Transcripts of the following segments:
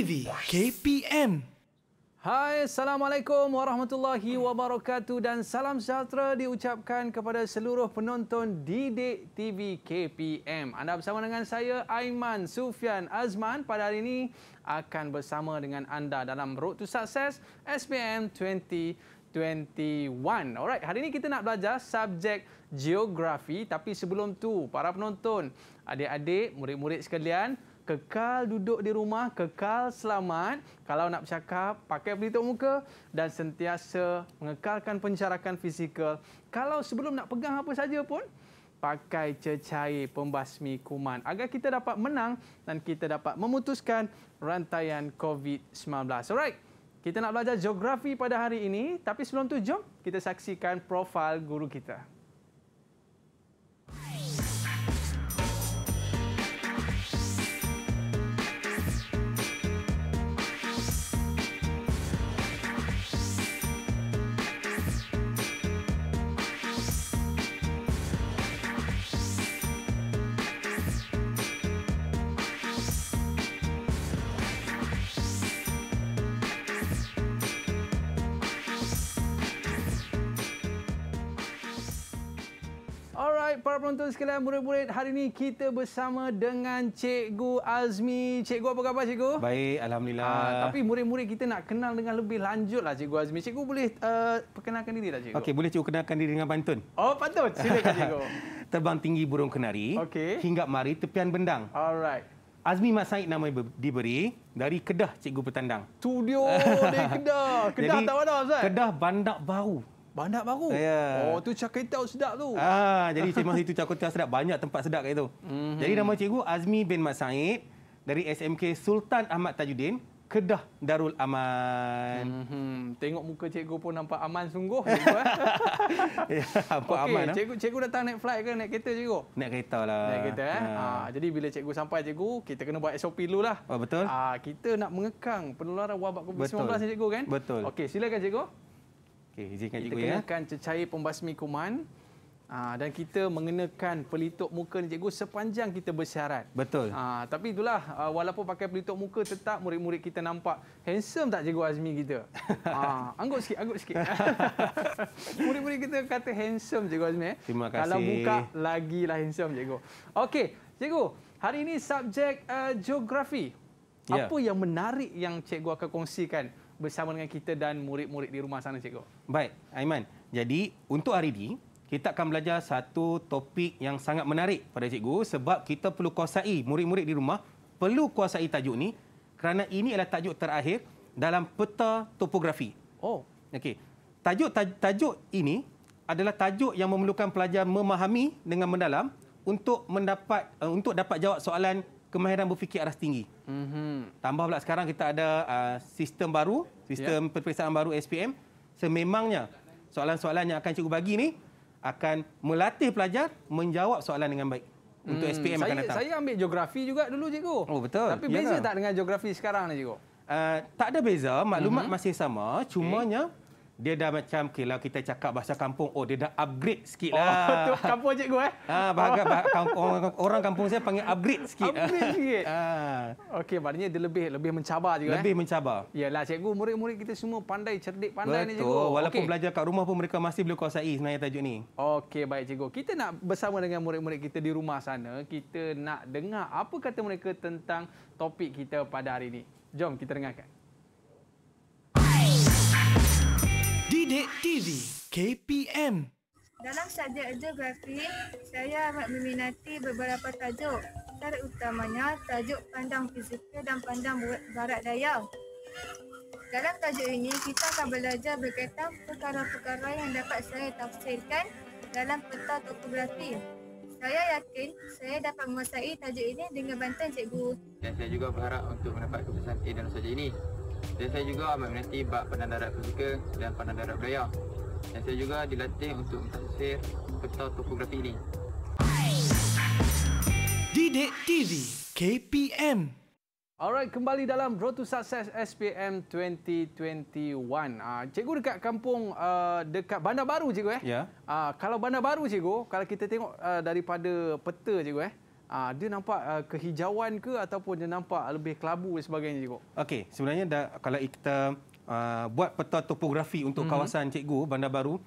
TV KPM. Hai, Assalamualaikum Warahmatullahi Wabarakatuh dan salam sejahtera diucapkan kepada seluruh penonton Didik TV KPM. Anda bersama dengan saya, Aiman Sufian Azman. Pada hari ini akan bersama dengan anda dalam Road to Success SPM 2021. Alright, hari ini kita nak belajar subjek geografi. Tapi sebelum tu, para penonton, adik-adik, murid-murid sekalian, kekal duduk di rumah, kekal selamat. Kalau nak bercakap, pakai pelitup muka dan sentiasa mengekalkan pencerahan fizikal. Kalau sebelum nak pegang apa saja pun, pakai cecair pembasmi kuman agar kita dapat menang dan kita dapat memutuskan rantaian COVID-19. Alright, kita nak belajar geografi pada hari ini. Tapi sebelum tu, jom kita saksikan profil guru kita. penonton sekalian murid-murid hari ini kita bersama dengan Cikgu Azmi. Cikgu apa khabar Cikgu? Baik, Alhamdulillah. Uh, tapi murid-murid kita nak kenal dengan lebih lanjutlah lah Cikgu Azmi. Cikgu boleh uh, perkenalkan diri tak lah, Cikgu? Okey, boleh Cikgu kenalkan diri dengan pantun. Oh, pantun. Silakan Cikgu. Terbang tinggi burung kenari okay. hingga mari tepian bendang. Alright. Azmi Masaid nama diberi dari Kedah Cikgu Petandang. Studio dari Kedah. Kedah Jadi, tak ada Ustaz. Kedah bandak Baru. Bandar baru. Yeah. Oh, tu cakap cakitau sedap tu. Ah, jadi memang itu cakap cakitau sedap. Banyak tempat sedap kat itu. Mm-hmm. Jadi nama cikgu Azmi bin Mat Said dari SMK Sultan Ahmad Tajuddin, Kedah Darul Aman. Mm-hmm. Tengok muka cikgu pun nampak aman sungguh. Eh? ya, nampak okay, aman. Ah. Cikgu, cikgu datang naik flight ke naik kereta cikgu? Naik kereta lah. Naik kereta. Eh? Ya. Ah. jadi bila cikgu sampai cikgu, kita kena buat SOP dulu lah. Oh, betul. Ah, kita nak mengekang penularan wabak COVID-19 betul. cikgu kan? Betul. Okey, silakan cikgu. Okey, izinkan cikgu ya. Kita kenakan cecair pembasmi kuman ah, dan kita mengenakan pelitup muka ni cikgu sepanjang kita bersyarat. Betul. Ah, tapi itulah ah, walaupun pakai pelitup muka tetap murid-murid kita nampak handsome tak cikgu Azmi kita? Ah, anggut sikit, anggut sikit. murid-murid kita kata handsome cikgu Azmi. Eh? Terima kasih. Kalau buka lah handsome cikgu. Okey, cikgu, hari ini subjek uh, geografi. Ya. Apa yang menarik yang cikgu akan kongsikan? bersama dengan kita dan murid-murid di rumah sana cikgu. Baik, Aiman. Jadi untuk hari ini kita akan belajar satu topik yang sangat menarik pada cikgu sebab kita perlu kuasai murid-murid di rumah perlu kuasai tajuk ni kerana ini adalah tajuk terakhir dalam peta topografi. Oh, okey. Tajuk tajuk ini adalah tajuk yang memerlukan pelajar memahami dengan mendalam untuk mendapat eh, untuk dapat jawab soalan kemahiran berfikir aras tinggi. Mm-hmm. Tambah pula sekarang kita ada uh, sistem baru, sistem yeah. peperiksaan baru SPM. Sememangnya soalan-soalan yang akan cikgu bagi ni akan melatih pelajar menjawab soalan dengan baik. Untuk SPM hmm. saya, akan datang. Saya ambil geografi juga dulu cikgu. Oh betul. Tapi beza Yalah. tak dengan geografi sekarang ni cikgu? Uh, tak ada beza, maklumat mm-hmm. masih sama. Cumanya okay dia dah macam kalau kita cakap bahasa kampung oh dia dah upgrade sikit oh, lah. Oh, tu kampung cikgu eh. Ha bahagian oh. bah, kampung orang kampung saya panggil upgrade sikit. Upgrade sikit. Ha. Ah. Okey maknanya dia lebih lebih mencabar juga Lebih eh. mencabar. Iyalah cikgu murid-murid kita semua pandai cerdik pandai Betul. ni cikgu. Betul walaupun okay. belajar kat rumah pun mereka masih boleh kuasai sebenarnya tajuk ni. Okey baik cikgu. Kita nak bersama dengan murid-murid kita di rumah sana kita nak dengar apa kata mereka tentang topik kita pada hari ini. Jom kita dengarkan. Didik TV KPM Dalam subjek geografi, saya amat meminati beberapa tajuk Terutamanya tajuk pandang fizikal dan pandang barat daya Dalam tajuk ini, kita akan belajar berkaitan perkara-perkara yang dapat saya tafsirkan dalam peta topografi saya yakin saya dapat menguasai tajuk ini dengan bantuan cikgu. Dan saya juga berharap untuk mendapat keputusan A dalam sajak ini. Dan saya juga amat menanti bab pandang darat fizikal dan pandang darat budaya. Dan saya juga dilatih untuk mentaksir peta topografi ini. Didik TV KPM Alright, kembali dalam Road to Success SPM 2021. Ah, cikgu dekat kampung uh, dekat Bandar Baru cikgu eh? Ya. Yeah. Ah, kalau Bandar Baru cikgu, kalau kita tengok uh, daripada peta cikgu eh, Aa, ah, dia nampak uh, kehijauan ke ataupun dia nampak lebih kelabu dan sebagainya cikgu? Okey, sebenarnya dah, kalau kita uh, buat peta topografi untuk mm-hmm. kawasan cikgu Bandar Baru,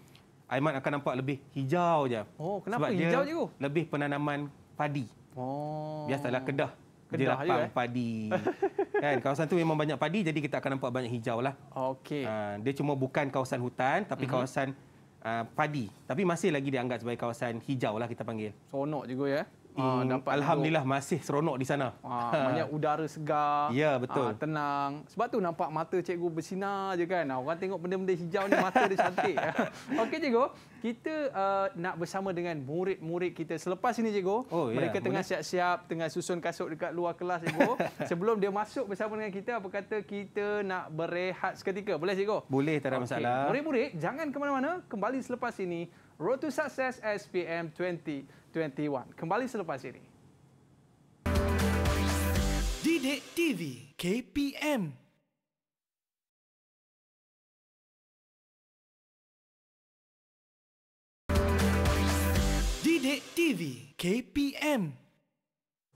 Aiman akan nampak lebih hijau je. Oh, kenapa sebab hijau dia cikgu? Lebih penanaman padi. Oh. Biasalah Kedah. Kedah dia lapang je, eh? padi. kan, kawasan tu memang banyak padi jadi kita akan nampak banyak hijau lah. Okey. Uh, dia cuma bukan kawasan hutan tapi mm-hmm. kawasan uh, padi. Tapi masih lagi dianggap sebagai kawasan hijau lah kita panggil. Seronok juga ya. Ah, Alhamdulillah masih seronok di sana. Ah, banyak udara segar, ya, betul. Ah, tenang. Sebab tu nampak mata cikgu bersinar je kan. Ah, orang tengok benda-benda hijau ni mata dia cantik. Okey cikgu, kita uh, nak bersama dengan murid-murid kita selepas ini cikgu. Oh, ya, mereka tengah siap-siap, tengah susun kasut dekat luar kelas cikgu. Sebelum dia masuk bersama dengan kita, apa kata kita nak berehat seketika. Boleh cikgu? Boleh, tak ada okay. masalah. Murid-murid, jangan ke mana-mana. Kembali selepas ini, Road to Success SPM 20. 2021 Kembali selepas ini. Didik TV KPM Didik TV KPM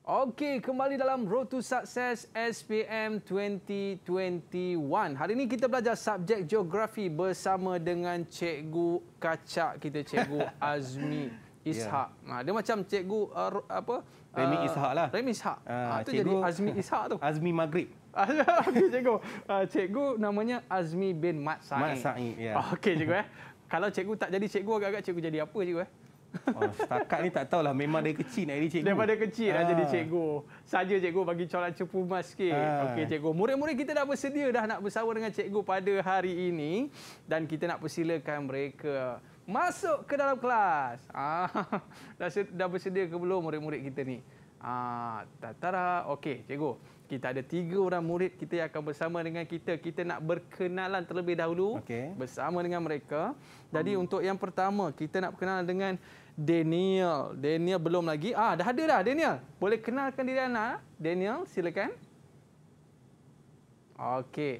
Okey, kembali dalam Road to Success SPM 2021. Hari ini kita belajar subjek geografi bersama dengan Cikgu Kacak kita, Cikgu Azmi. Ishak. Yeah. Ha, dia macam cikgu uh, apa? Remi uh, Ishak lah. Remi Ishak. Itu uh, ah, ha, jadi Azmi Ishak tu. Azmi Maghrib. Okey cikgu. Uh, cikgu namanya Azmi bin Mat Sa'id. Mat Sa'id, ya. Yeah. Okey cikgu eh. Kalau cikgu tak jadi cikgu, agak-agak cikgu jadi apa cikgu eh? Oh, setakat ni tak tahulah memang dia kecil nak jadi cikgu. Daripada kecil dah ah. jadi cikgu. Saja cikgu bagi corak cepu mas sikit. Okey cikgu. Murid-murid kita dah bersedia dah nak bersawa dengan cikgu pada hari ini. Dan kita nak persilakan mereka masuk ke dalam kelas. Ah, dah, bersedia ke belum murid-murid kita ni? Ah, tara, okey, cikgu. Kita ada tiga orang murid kita yang akan bersama dengan kita. Kita nak berkenalan terlebih dahulu okay. bersama dengan mereka. Jadi hmm. untuk yang pertama, kita nak berkenalan dengan Daniel. Daniel belum lagi. Ah, dah ada dah Daniel. Boleh kenalkan diri anda. Daniel, silakan. Okey.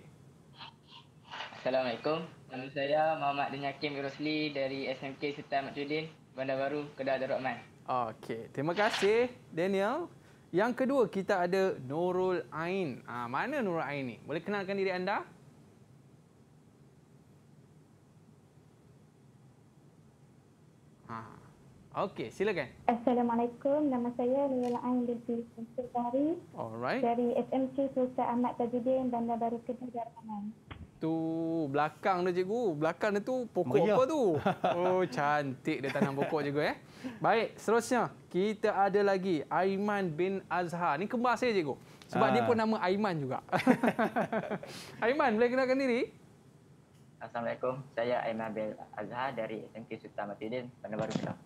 Assalamualaikum. Nama saya Muhammad Dengan Hakim Rosli dari SMK Sultan Matudin, Bandar Baru, Kedah Darul Aman. Okey, terima kasih Daniel. Yang kedua kita ada Nurul Ain. Ah, ha, mana Nurul Ain ni? Boleh kenalkan diri anda? Ha. Okey, silakan. Assalamualaikum. Nama saya Nurul Ain dari Sultan Alright. Dari SMK Sultan Ahmad Tajuddin Bandar Baru Kedah Darul Aman tu belakang dia cikgu. Belakang dia tu pokok Meriah. apa tu? Oh cantik dia tanam pokok cikgu eh. Baik, seterusnya kita ada lagi Aiman bin Azhar. Ni kembar saya cikgu. Sebab Aa. dia ah. pun nama Aiman juga. Aiman boleh kenalkan diri? Assalamualaikum. Saya Aiman bin Azhar dari SMK Sultan Matiuddin, Bandar Baru Kedah.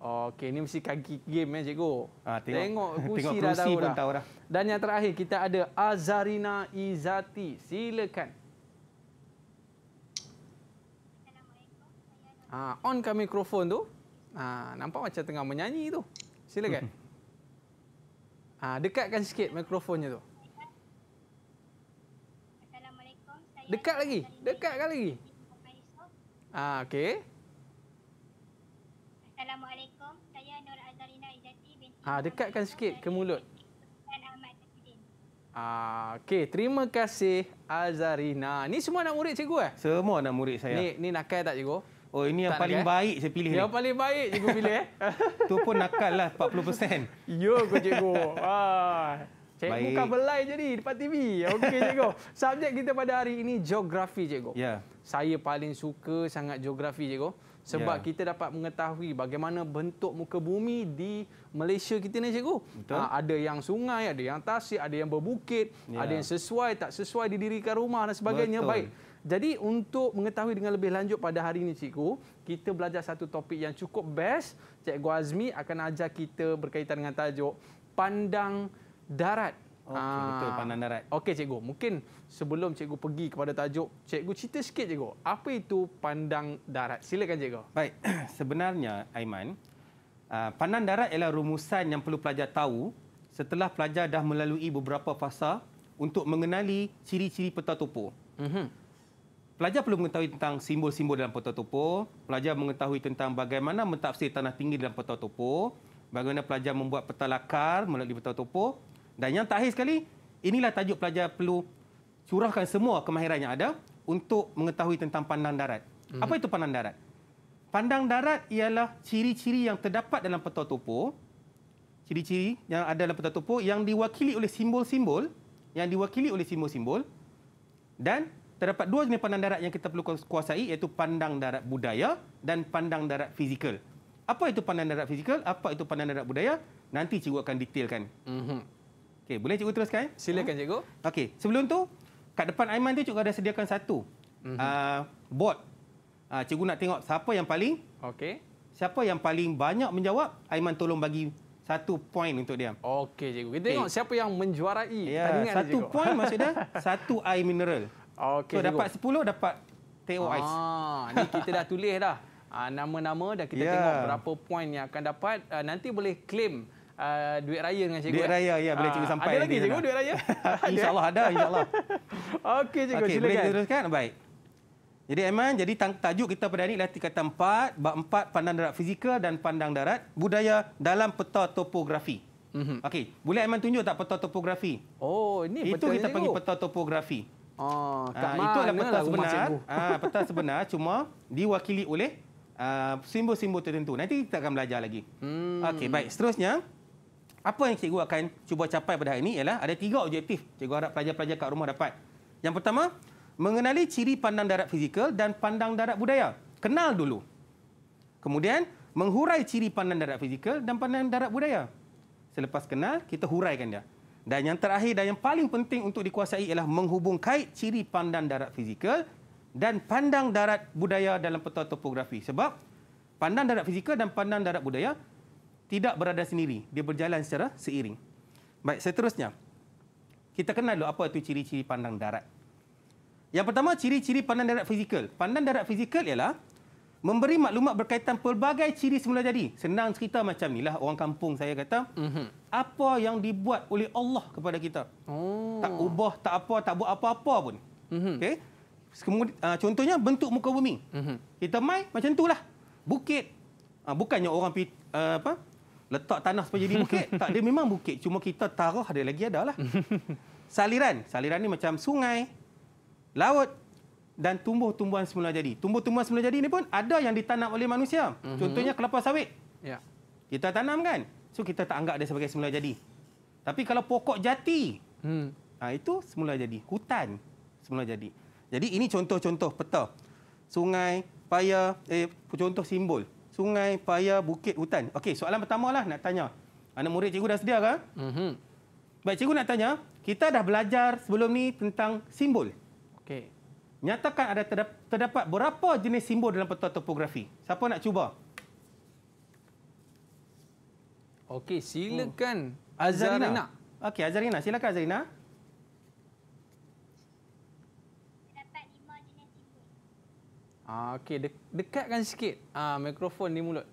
Okey, ini mesti kaki game ya, cikgu. Ha, tengok. tengok kursi, tengok kursi dah. tahu dah. Dan yang terakhir kita ada Azarina Izati. Silakan. uh, on kan mikrofon tu, uh, nampak macam tengah menyanyi tu. Silakan. Uh, mhm. ah, dekatkan sikit mikrofonnya tu. Assalamualaikum. Dekat lagi. Dekatkan lagi. Ah, okey. Assalamualaikum. Saya Nur Azalina Izati binti. Ah, dekatkan sikit ke mulut. Ah, okey. Terima kasih Azarina. Ni semua anak murid cikgu eh? Semua anak murid saya. Ni ni nakal tak cikgu? Oh ini yang tak paling lagi, eh? baik eh? saya pilih. Yang ni. paling baik cikgu pilih eh. tu pun nakal lah 40%. Yo ya ke cikgu. Ha. Ah. Cikgu baik. kan belai jadi depan TV. Okey cikgu. Subjek kita pada hari ini geografi cikgu. Yeah. Saya paling suka sangat geografi cikgu. Sebab ya. kita dapat mengetahui bagaimana bentuk muka bumi di Malaysia kita ni, Cikgu. Ha, ada yang sungai, ada yang tasik, ada yang berbukit, ya. ada yang sesuai, tak sesuai didirikan rumah dan sebagainya. Betul. Baik. Jadi untuk mengetahui dengan lebih lanjut pada hari ini cikgu, kita belajar satu topik yang cukup best. Cikgu Azmi akan ajar kita berkaitan dengan tajuk pandang darat. Okey, ah. betul pandang darat. Okey cikgu, mungkin sebelum cikgu pergi kepada tajuk, cikgu cerita sikit cikgu. Apa itu pandang darat? Silakan cikgu. Baik, sebenarnya Aiman, ah, pandang darat ialah rumusan yang perlu pelajar tahu setelah pelajar dah melalui beberapa fasa untuk mengenali ciri-ciri peta topo. Mm -hmm pelajar perlu mengetahui tentang simbol-simbol dalam peta topo, pelajar mengetahui tentang bagaimana mentafsir tanah tinggi dalam peta topo, bagaimana pelajar membuat peta lakar melalui peta topo, dan yang terakhir sekali, inilah tajuk pelajar perlu curahkan semua kemahiran yang ada untuk mengetahui tentang pandang darat. hmm Apa itu pandang darat? Pandang darat ialah ciri-ciri yang terdapat dalam peta topo, ciri-ciri yang ada dalam peta topo yang diwakili oleh simbol-simbol, yang diwakili oleh simbol-simbol, dan terdapat dua jenis pandang darat yang kita perlu kuasai iaitu pandang darat budaya dan pandang darat fizikal. Apa itu pandang darat fizikal? Apa itu pandang darat budaya? Nanti cikgu akan detailkan. Mm-hmm. Okey, boleh cikgu teruskan? Silakan cikgu. Okey, sebelum tu kat depan Aiman tu cikgu ada sediakan satu mm-hmm. uh, ah, board. Uh, cikgu nak tengok siapa yang paling Okey. Siapa yang paling banyak menjawab? Aiman tolong bagi satu poin untuk dia. Okey cikgu. Kita okay. tengok siapa yang menjuarai yeah, satu ni Satu poin maksudnya satu air mineral. Ah, okay, so dapat 10 dapat Teo ah, Ice. Ini kita dah tulis dah ah, nama-nama dan kita yeah. tengok berapa poin yang akan dapat. Ah, nanti boleh claim duit raya dengan cikgu. Duit eh? raya, ya. Boleh cikgu sampai. Ada lagi cikgu duit raya? InsyaAllah ada. InsyaAllah. Okay, cikgu, okay, silakan. Boleh teruskan? Baik. Jadi Aiman, jadi tajuk kita pada hari ini adalah tingkatan 4, bab 4 pandang darat fizikal dan pandang darat budaya dalam peta topografi. Mm -hmm. Okey, boleh Aiman tunjuk tak peta topografi? Oh, ini peta Itu kita panggil peta topografi. Oh, ah, ah, itu adalah peta sebenar. Lah ah, peta sebenar cuma diwakili oleh ah, simbol-simbol ah, tertentu. Nanti kita akan belajar lagi. Hmm. Okey, baik. Seterusnya, apa yang cikgu akan cuba capai pada hari ini ialah ada tiga objektif cikgu harap pelajar-pelajar kat rumah dapat. Yang pertama, mengenali ciri pandang darat fizikal dan pandang darat budaya. Kenal dulu. Kemudian, menghurai ciri pandang darat fizikal dan pandang darat budaya. Selepas kenal, kita huraikan dia. Dan yang terakhir dan yang paling penting untuk dikuasai ialah menghubung kait ciri pandang darat fizikal dan pandang darat budaya dalam peta topografi. Sebab pandang darat fizikal dan pandang darat budaya tidak berada sendiri. Dia berjalan secara seiring. Baik, seterusnya. Kita kenal dulu apa itu ciri-ciri pandang darat. Yang pertama, ciri-ciri pandang darat fizikal. Pandang darat fizikal ialah memberi maklumat berkaitan pelbagai ciri semula jadi. Senang cerita macam inilah orang kampung saya kata. Mm-hmm. Apa yang dibuat oleh Allah kepada kita. Oh. Tak ubah, tak apa, tak buat apa-apa pun. Mm-hmm. Okay? Ah, contohnya bentuk muka bumi. Mm-hmm. Kita mai macam itulah. Bukit. Ah, bukannya orang ah, apa, letak tanah supaya jadi bukit. tak, dia memang bukit. Cuma kita taruh ada lagi ada lah. Saliran. Saliran ni macam sungai. Laut dan tumbuh-tumbuhan semula jadi. Tumbuh-tumbuhan semula jadi ini pun ada yang ditanam oleh manusia. Mm -hmm. Contohnya kelapa sawit. Ya. Kita tanam kan? So kita tak anggap dia sebagai semula jadi. Tapi kalau pokok jati, hmm. nah, ha, itu semula jadi. Hutan semula jadi. Jadi ini contoh-contoh peta. Sungai, paya, eh, contoh simbol. Sungai, paya, bukit, hutan. Okey, soalan pertama lah nak tanya. Anak murid cikgu dah sedia kan? Mm -hmm. Baik, cikgu nak tanya. Kita dah belajar sebelum ni tentang simbol. Okey. Nyatakan ada terdapat berapa jenis simbol dalam peta topografi. Siapa nak cuba? Okey, silakan oh. Azarina. Azarina. Okey, Azarina. Silakan Azarina. Ah, okey, de dekatkan sikit ah, mikrofon di mulut.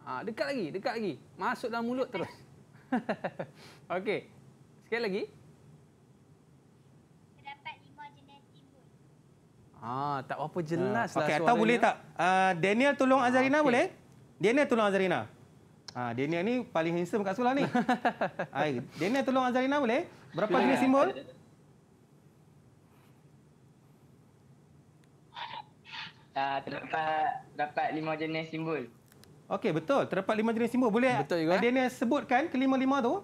Ah, dekat lagi, dekat lagi. Masuk dalam mulut terus. Okey, sekali lagi. Ah, tak apa jelas ah, lah okay, Okey, Atau boleh tak? Uh, Daniel tolong ah, Azarina okay. boleh? Daniel tolong Azarina. Ah, Daniel ni paling handsome kat sekolah ni. Hai, Daniel tolong Azrina boleh? Berapa jenis simbol? Ah, terdapat dapat lima jenis simbol. Okey, betul. Terdapat lima jenis simbol. Boleh betul juga. Daniel sebutkan kelima-lima tu?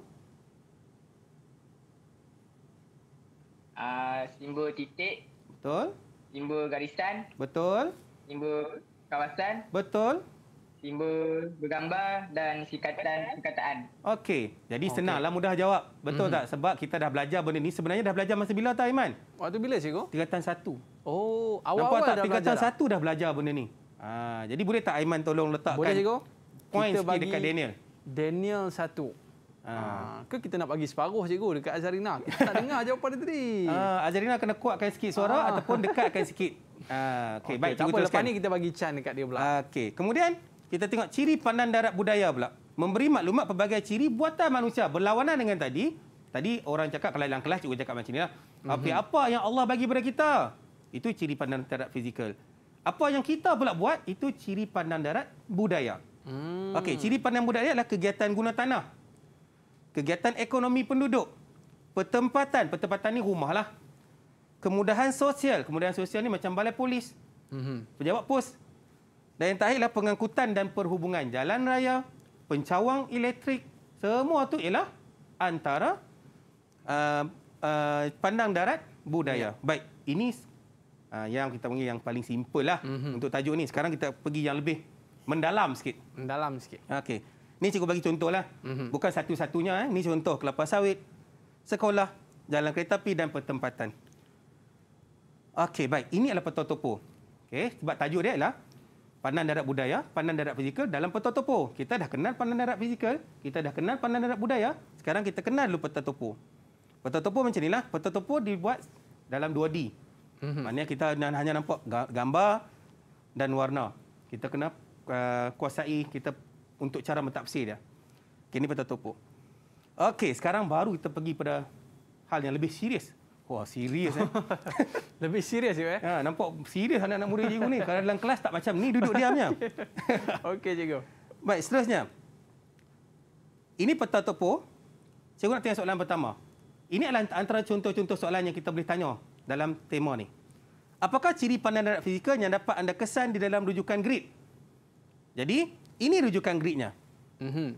Ah, simbol titik. Betul. Timbul garisan. Betul. Timbul kawasan. Betul. Timbul bergambar dan sikatan perkataan. Okey. Jadi okay. senanglah mudah jawab. Betul mm-hmm. tak? Sebab kita dah belajar benda ni. Sebenarnya dah belajar masa bila tak, Iman? Waktu bila, Cikgu? Tingkatan satu. Oh, awal-awal Nampak tak? Tingkatan satu dah belajar benda ni. Ha, jadi boleh tak, Iman, tolong letakkan... Boleh, Cikgu. ...poin sikit dekat Daniel. Daniel satu. Ha. Ke kita nak bagi separuh cikgu dekat Azarina? Kita tak dengar jawapan dia tadi. Uh, ah, Azarina kena kuatkan sikit suara ha. ataupun dekatkan sikit. Uh, okay, okay, baik, cikgu teruskan. Lepas ni kita bagi can dekat dia pula. Uh, okay. Kemudian kita tengok ciri pandan darat budaya pula. Memberi maklumat pelbagai ciri buatan manusia berlawanan dengan tadi. Tadi orang cakap kalau dalam kelas cikgu cakap macam ni lah. mm -hmm. Apa yang Allah bagi kepada kita? Itu ciri pandan darat fizikal. Apa yang kita pula buat? Itu ciri pandan darat budaya. Hmm. Okey, ciri pandan budaya adalah kegiatan guna tanah kegiatan ekonomi penduduk, pertempatan, pertempatan ni rumah lah. Kemudahan sosial, kemudahan sosial ni macam balai polis, mm-hmm. pejabat pos. Dan yang terakhirlah pengangkutan dan perhubungan jalan raya, pencawang elektrik, semua tu ialah antara uh, uh, pandang darat budaya. Yeah. Baik, ini uh, yang kita panggil yang paling simple lah mm-hmm. untuk tajuk ni. Sekarang kita pergi yang lebih mendalam sikit. Mendalam sikit. Okey. Ini cikgu bagi contoh Mm-hmm. Bukan satu-satunya. Eh. Ini contoh kelapa sawit, sekolah, jalan kereta api dan pertempatan. Okey, baik. Ini adalah petua topo. Okay, sebab tajuk dia ialah pandan darat budaya, pandan darat fizikal dalam petua topo. Kita dah kenal pandan darat fizikal, kita dah kenal pandan darat budaya. Sekarang kita kenal dulu petua topo. Petua topo macam inilah. Petua topo dibuat dalam 2D. Mm-hmm. Maknanya kita hanya nampak gambar dan warna. Kita kena uh, kuasai, kita untuk cara mentafsir dia. Okey, ini pada topok. Okey, sekarang baru kita pergi pada hal yang lebih serius. Wah, serius eh. lebih serius ya? Eh? Ha, nampak serius anak-anak murid cikgu ni. Kalau dalam kelas tak macam ni, duduk diamnya. Okey, cikgu. Baik, seterusnya. Ini peta topo. Saya nak tanya soalan pertama. Ini adalah antara contoh-contoh soalan yang kita boleh tanya dalam tema ni. Apakah ciri pandangan darat fizikal yang dapat anda kesan di dalam rujukan grid? Jadi, ini rujukan gridnya. Mm-hmm.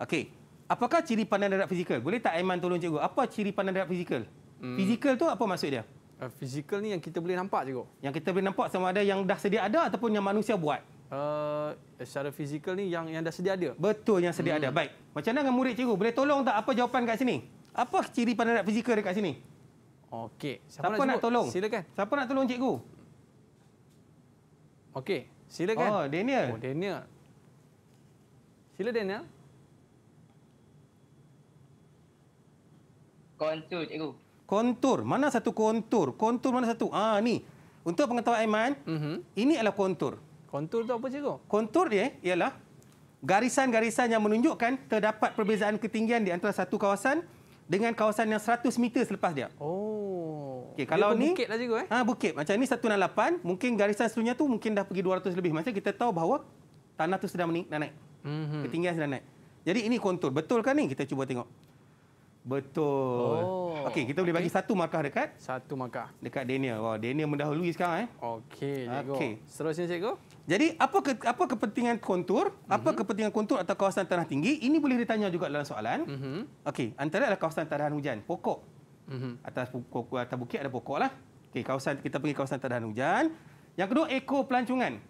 Okey. Apakah ciri pandang darat fizikal? Boleh tak Aiman tolong cikgu? Apa ciri pandang darat fizikal? Mm. Fizikal tu apa maksud dia? Eh, fizikal ni yang kita boleh nampak cikgu. Yang kita boleh nampak sama ada yang dah sedia ada ataupun yang manusia buat. Uh, secara fizikal ni yang yang dah sedia ada. Betul yang sedia mm. ada. Hmm. Baik. Macam mana dengan murid cikgu? Boleh tolong tak apa jawapan kat sini? Apa ciri pandang darat fizikal dekat sini? Okey. Siapa, Siapa nak, nak tolong? Silakan. Siapa nak tolong cikgu? Okey. Silakan. Oh, Daniel. Oh, Daniel. Sila Daniel. Kontur, cikgu. Kontur. Mana satu kontur? Kontur mana satu? Ah ni. Untuk pengetahuan Aiman, mm -hmm. ini adalah kontur. Kontur tu apa cikgu? Kontur dia ialah garisan-garisan yang menunjukkan terdapat perbezaan ketinggian di antara satu kawasan dengan kawasan yang 100 meter selepas dia. Oh. Okey, kalau ni bukitlah cikgu eh. Ah bukit. Macam ni 168, mungkin garisan seterusnya tu mungkin dah pergi 200 lebih. Macam kita tahu bahawa tanah tu sedang naik hmm Ketinggian sedang naik. Jadi ini kontur. Betul kan ni? Kita cuba tengok. Betul. Oh. Okey, kita boleh bagi satu markah dekat. Satu markah. Dekat Daniel. Wah, Daniel mendahului sekarang. Eh. Okey, cikgu. Okay. Seterusnya, cikgu. Jadi, apa ke, apa kepentingan kontur? Apa mm-hmm. kepentingan kontur atau kawasan tanah tinggi? Ini boleh ditanya juga dalam soalan. Mm-hmm. Okey, antara adalah kawasan tanah hujan. Pokok. Mm-hmm. Atas, pokok, atas bukit ada pokok. Lah. Okey, kawasan, kita pergi kawasan tanah hujan. Yang kedua, ekor pelancongan.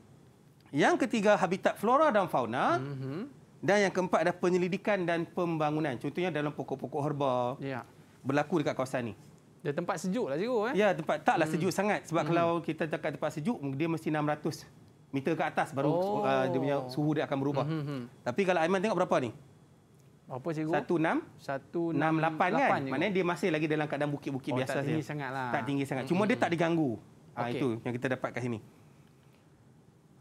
Yang ketiga habitat flora dan fauna. Mm -hmm. Dan yang keempat ada penyelidikan dan pembangunan. Contohnya dalam pokok-pokok herba. Ya. Berlaku dekat kawasan ini. Dia tempat sejuk lah jeru eh. Ya, tempat taklah hmm. sejuk sangat sebab mm. kalau kita cakap tempat sejuk dia mesti 600 meter ke atas baru oh. uh, dia punya suhu dia akan berubah. -hmm. hmm, hmm. Tapi kalau Aiman tengok berapa ni? Apa cikgu? 16 168 kan. Cikgu. dia masih lagi dalam keadaan bukit-bukit oh, biasa saja. Tak tinggi sangatlah. Tak tinggi sangat. Cuma -hmm. dia tak diganggu. Ah, okay. Ha, itu yang kita dapat kat sini.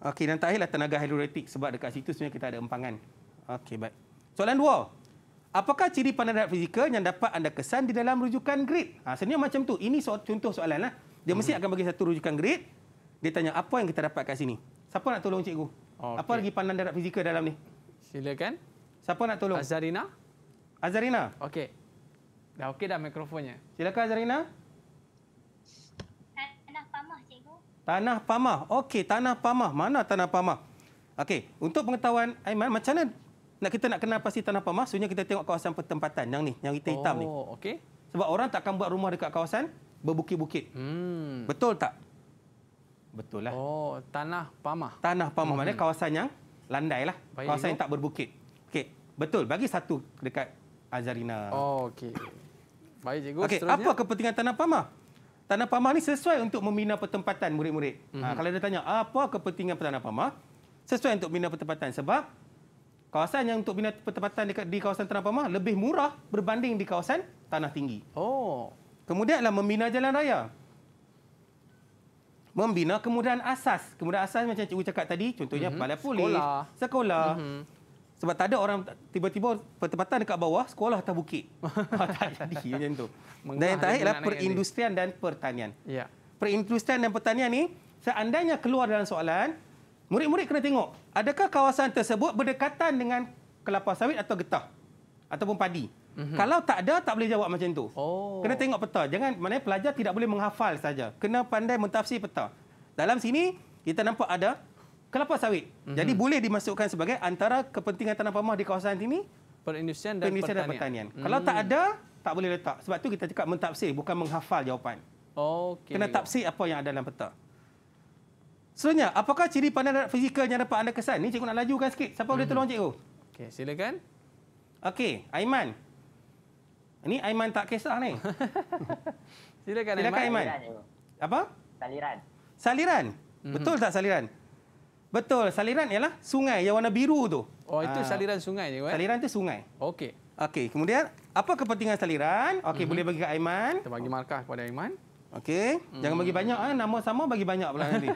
Okey, dan terakhirlah tenaga hidroretik sebab dekat situ sebenarnya kita ada empangan. Okey, baik. Soalan dua. Apakah ciri penerat fizikal yang dapat anda kesan di dalam rujukan grid? Ha, sebenarnya macam tu. Ini so contoh soalan. Lah. Dia hmm. mesti akan bagi satu rujukan grid. Dia tanya, apa yang kita dapat kat sini? Siapa nak tolong cikgu? Okay. Apa lagi pandan darat fizikal dalam ni? Silakan. Siapa nak tolong? Azarina. Azarina. Okey. Dah okey dah mikrofonnya. Silakan Azarina. Tanah pamah. Okey, tanah pamah. Mana tanah pamah? Okey, untuk pengetahuan Aiman, macam mana nak kita nak kenal pasti tanah pamah? Sebenarnya kita tengok kawasan pertempatan yang ni, yang kita -hitam oh, ni. Oh, okey. Sebab orang tak akan buat rumah dekat kawasan berbukit-bukit. Hmm. Betul tak? Betul lah. Oh, tanah pamah. Tanah pamah hmm. maknanya kawasan yang landai lah. Baik kawasan yang tak berbukit. Okey, betul. Bagi satu dekat Azarina. Oh, okey. Baik, cikgu. Okey, apa kepentingan tanah pamah? Tanah Pamah ni sesuai untuk membina pertempatan murid-murid. Mm-hmm. kalau dia tanya apa kepentingan Tanah Pamah? Sesuai untuk bina pertempatan sebab kawasan yang untuk bina pertempatan di kawasan Tanah Pamah lebih murah berbanding di kawasan tanah tinggi. Oh. Kemudianlah membina jalan raya. Membina kemudahan asas. Kemudahan asas macam cikgu cakap tadi, contohnya mm-hmm. balai polis, sekolah. sekolah. Mm-hmm sebab tak ada orang tiba-tiba pertempatan dekat bawah sekolah atas bukit. Ah, tak jadi macam tu. Dan yang terakhir adalah perindustrian dan pertanian. Ya. Perindustrian dan pertanian ni seandainya keluar dalam soalan, murid-murid kena tengok adakah kawasan tersebut berdekatan dengan kelapa sawit atau getah ataupun padi. Mm-hmm. Kalau tak ada tak boleh jawab macam tu. Oh. Kena tengok peta. Jangan maknanya pelajar tidak boleh menghafal saja. Kena pandai mentafsir peta. Dalam sini kita nampak ada kelapa sawit. Mm -hmm. Jadi boleh dimasukkan sebagai antara kepentingan tanah pamah di kawasan ini? Perindustrian dan pertanian. Dan pertanian. Mm. Kalau tak hmm. ada, tak boleh letak. Sebab tu kita cakap mentafsir, bukan menghafal jawapan. Okay. Kena tafsir apa yang ada dalam peta. Selanjutnya, apakah ciri pandangan fizikal yang dapat anda kesan? Ini cikgu nak lajukan sikit. Siapa mm. boleh mhm. tolong cikgu? Okay, silakan. Okey, Aiman. Ini Aiman tak kisah ni. silakan, silakan Aiman. Aiman. Apa? Saliran. Saliran? Mm -hmm. Betul tak saliran? Betul, saliran ialah sungai yang warna biru tu. Oh, itu ah. saliran sungai je, kan? Saliran tu sungai. Okey. Okey, kemudian apa kepentingan saliran? Okey, mm -hmm. boleh bagi ke Aiman. Kita bagi markah kepada Aiman. Okey, mm. jangan bagi banyak ah, nama sama bagi banyak pula nanti.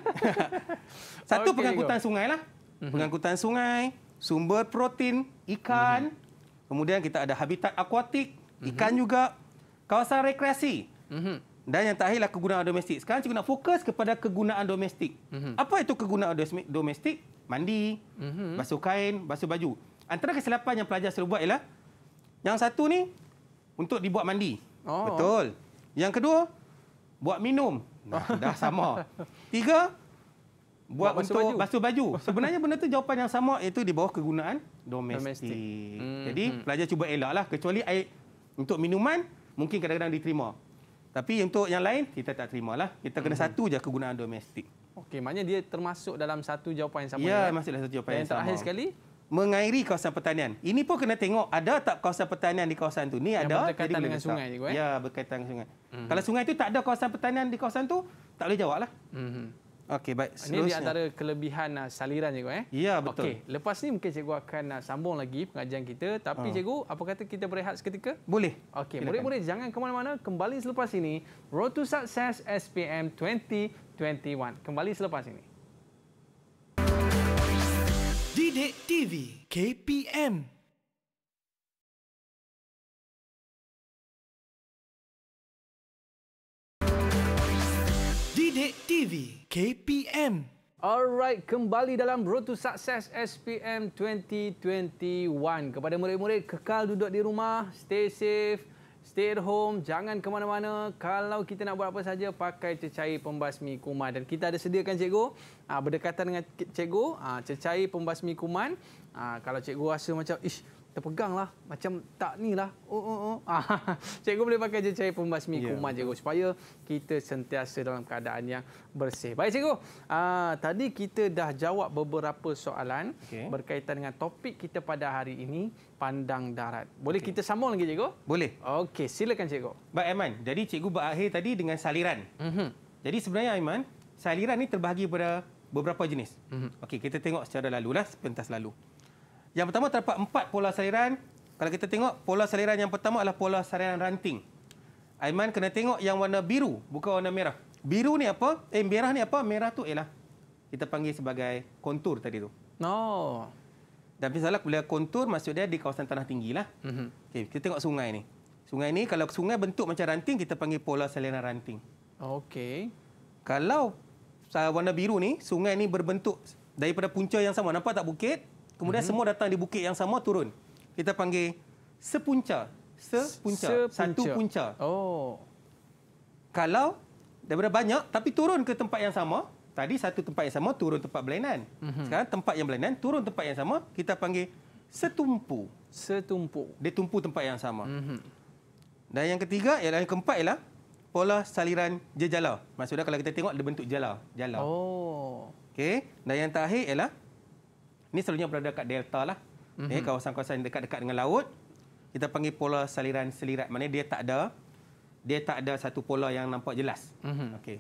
Satu okay, pengangkutan sungailah. Mhm. Pengangkutan sungai, sumber protein ikan. Mm -hmm. Kemudian kita ada habitat akuatik, mhm. ikan mm -hmm. juga. Kawasan rekreasi. Mm -hmm. Dan yang terakhirlah kegunaan domestik. Sekarang cikgu nak fokus kepada kegunaan domestik. Mm -hmm. Apa itu kegunaan domestik? Mandi, mm -hmm. basuh kain, basuh baju. Antara kesilapan yang pelajar selalu buat ialah yang satu ni untuk dibuat mandi. Oh. Betul. Yang kedua, buat minum. Nah, dah sama. Tiga, buat, buat untuk baju. basuh baju. Sebenarnya benda tu jawapan yang sama iaitu di bawah kegunaan domestik. domestik. -hmm. Jadi hmm. pelajar cuba elaklah kecuali air untuk minuman mungkin kadang-kadang diterima. Tapi untuk yang lain, kita tak terima lah. Kita kena mhm. satu je kegunaan domestik. Okey, maknanya dia termasuk dalam satu jawapan yang sama. Ya, ya? masuk dalam satu jawapan yang, yang sama. terakhir sekali? Mengairi kawasan pertanian. Ini pun kena tengok ada tak kawasan pertanian di kawasan tu. Ini ada. berkaitan dengan besar. sungai juga. Eh? Ya, berkaitan dengan sungai. -hmm. Kalau sungai itu tak ada kawasan pertanian di kawasan tu, tak boleh jawab lah. -hmm. Okey, baik. Ini di antara kelebihan uh, saliran cikgu eh. Ya, betul. Okey, lepas ni mungkin cikgu akan uh, sambung lagi pengajian kita, tapi uh. cikgu, apa kata kita berehat seketika? Boleh. Okey, murid-murid jangan ke mana-mana, kembali selepas ini Road to Success SPM 2021. Kembali selepas ini. Dide TV KPM Dide TV KPM. Alright, kembali dalam Road to Success SPM 2021. Kepada murid-murid, kekal duduk di rumah, stay safe, stay at home, jangan ke mana-mana. Kalau kita nak buat apa saja, pakai cecair pembasmi kuman. Dan kita ada sediakan cikgu, ah, berdekatan dengan cikgu, ah, cecair pembasmi kuman. Ah, kalau cikgu rasa macam, ish, terpegang lah macam tak ni lah oh, oh, oh. Ah, cikgu boleh pakai je cari pembasmi yeah. kuman cikgu supaya kita sentiasa dalam keadaan yang bersih baik cikgu ah, tadi kita dah jawab beberapa soalan okay. berkaitan dengan topik kita pada hari ini pandang darat boleh okay. kita sambung lagi cikgu boleh Okey, silakan cikgu baik Aiman jadi cikgu berakhir tadi dengan saliran mm -hmm. jadi sebenarnya Aiman saliran ni terbahagi pada beberapa jenis mm -hmm. Okey, kita tengok secara lalu lah sepentas lalu yang pertama terdapat empat pola saliran. Kalau kita tengok pola saliran yang pertama adalah pola saliran ranting. Aiman kena tengok yang warna biru bukan warna merah. Biru ni apa? Eh merah ni apa? Merah tu ialah kita panggil sebagai kontur tadi tu. No. Oh. Dan misalnya bila kontur maksud dia di kawasan tanah tinggilah. Mhm. Okey, kita tengok sungai ni. Sungai ni kalau sungai bentuk macam ranting kita panggil pola saliran ranting. Okey. Kalau warna biru ni, sungai ni berbentuk daripada punca yang sama. Nampak tak bukit? Kemudian mm-hmm. semua datang di bukit yang sama turun. Kita panggil sepunca. Sepunca. sepunca. Satu punca. Oh. Kalau daripada banyak tapi turun ke tempat yang sama, tadi satu tempat yang sama turun tempat berlainan. Mm-hmm. Sekarang tempat yang berlainan turun tempat yang sama, kita panggil setumpu. Setumpu. Dia tumpu tempat yang sama. Mm-hmm. Dan yang ketiga, yang keempat ialah pola saliran jejala. Maksudnya kalau kita tengok, dia bentuk jala. jala. Oh. Okay. Dan yang terakhir ialah ini selalunya berada dekat delta lah. Mm-hmm. kawasan-kawasan yang dekat-dekat dengan laut. Kita panggil pola saliran selirat. Maknanya dia tak ada dia tak ada satu pola yang nampak jelas. Mm-hmm. Okey.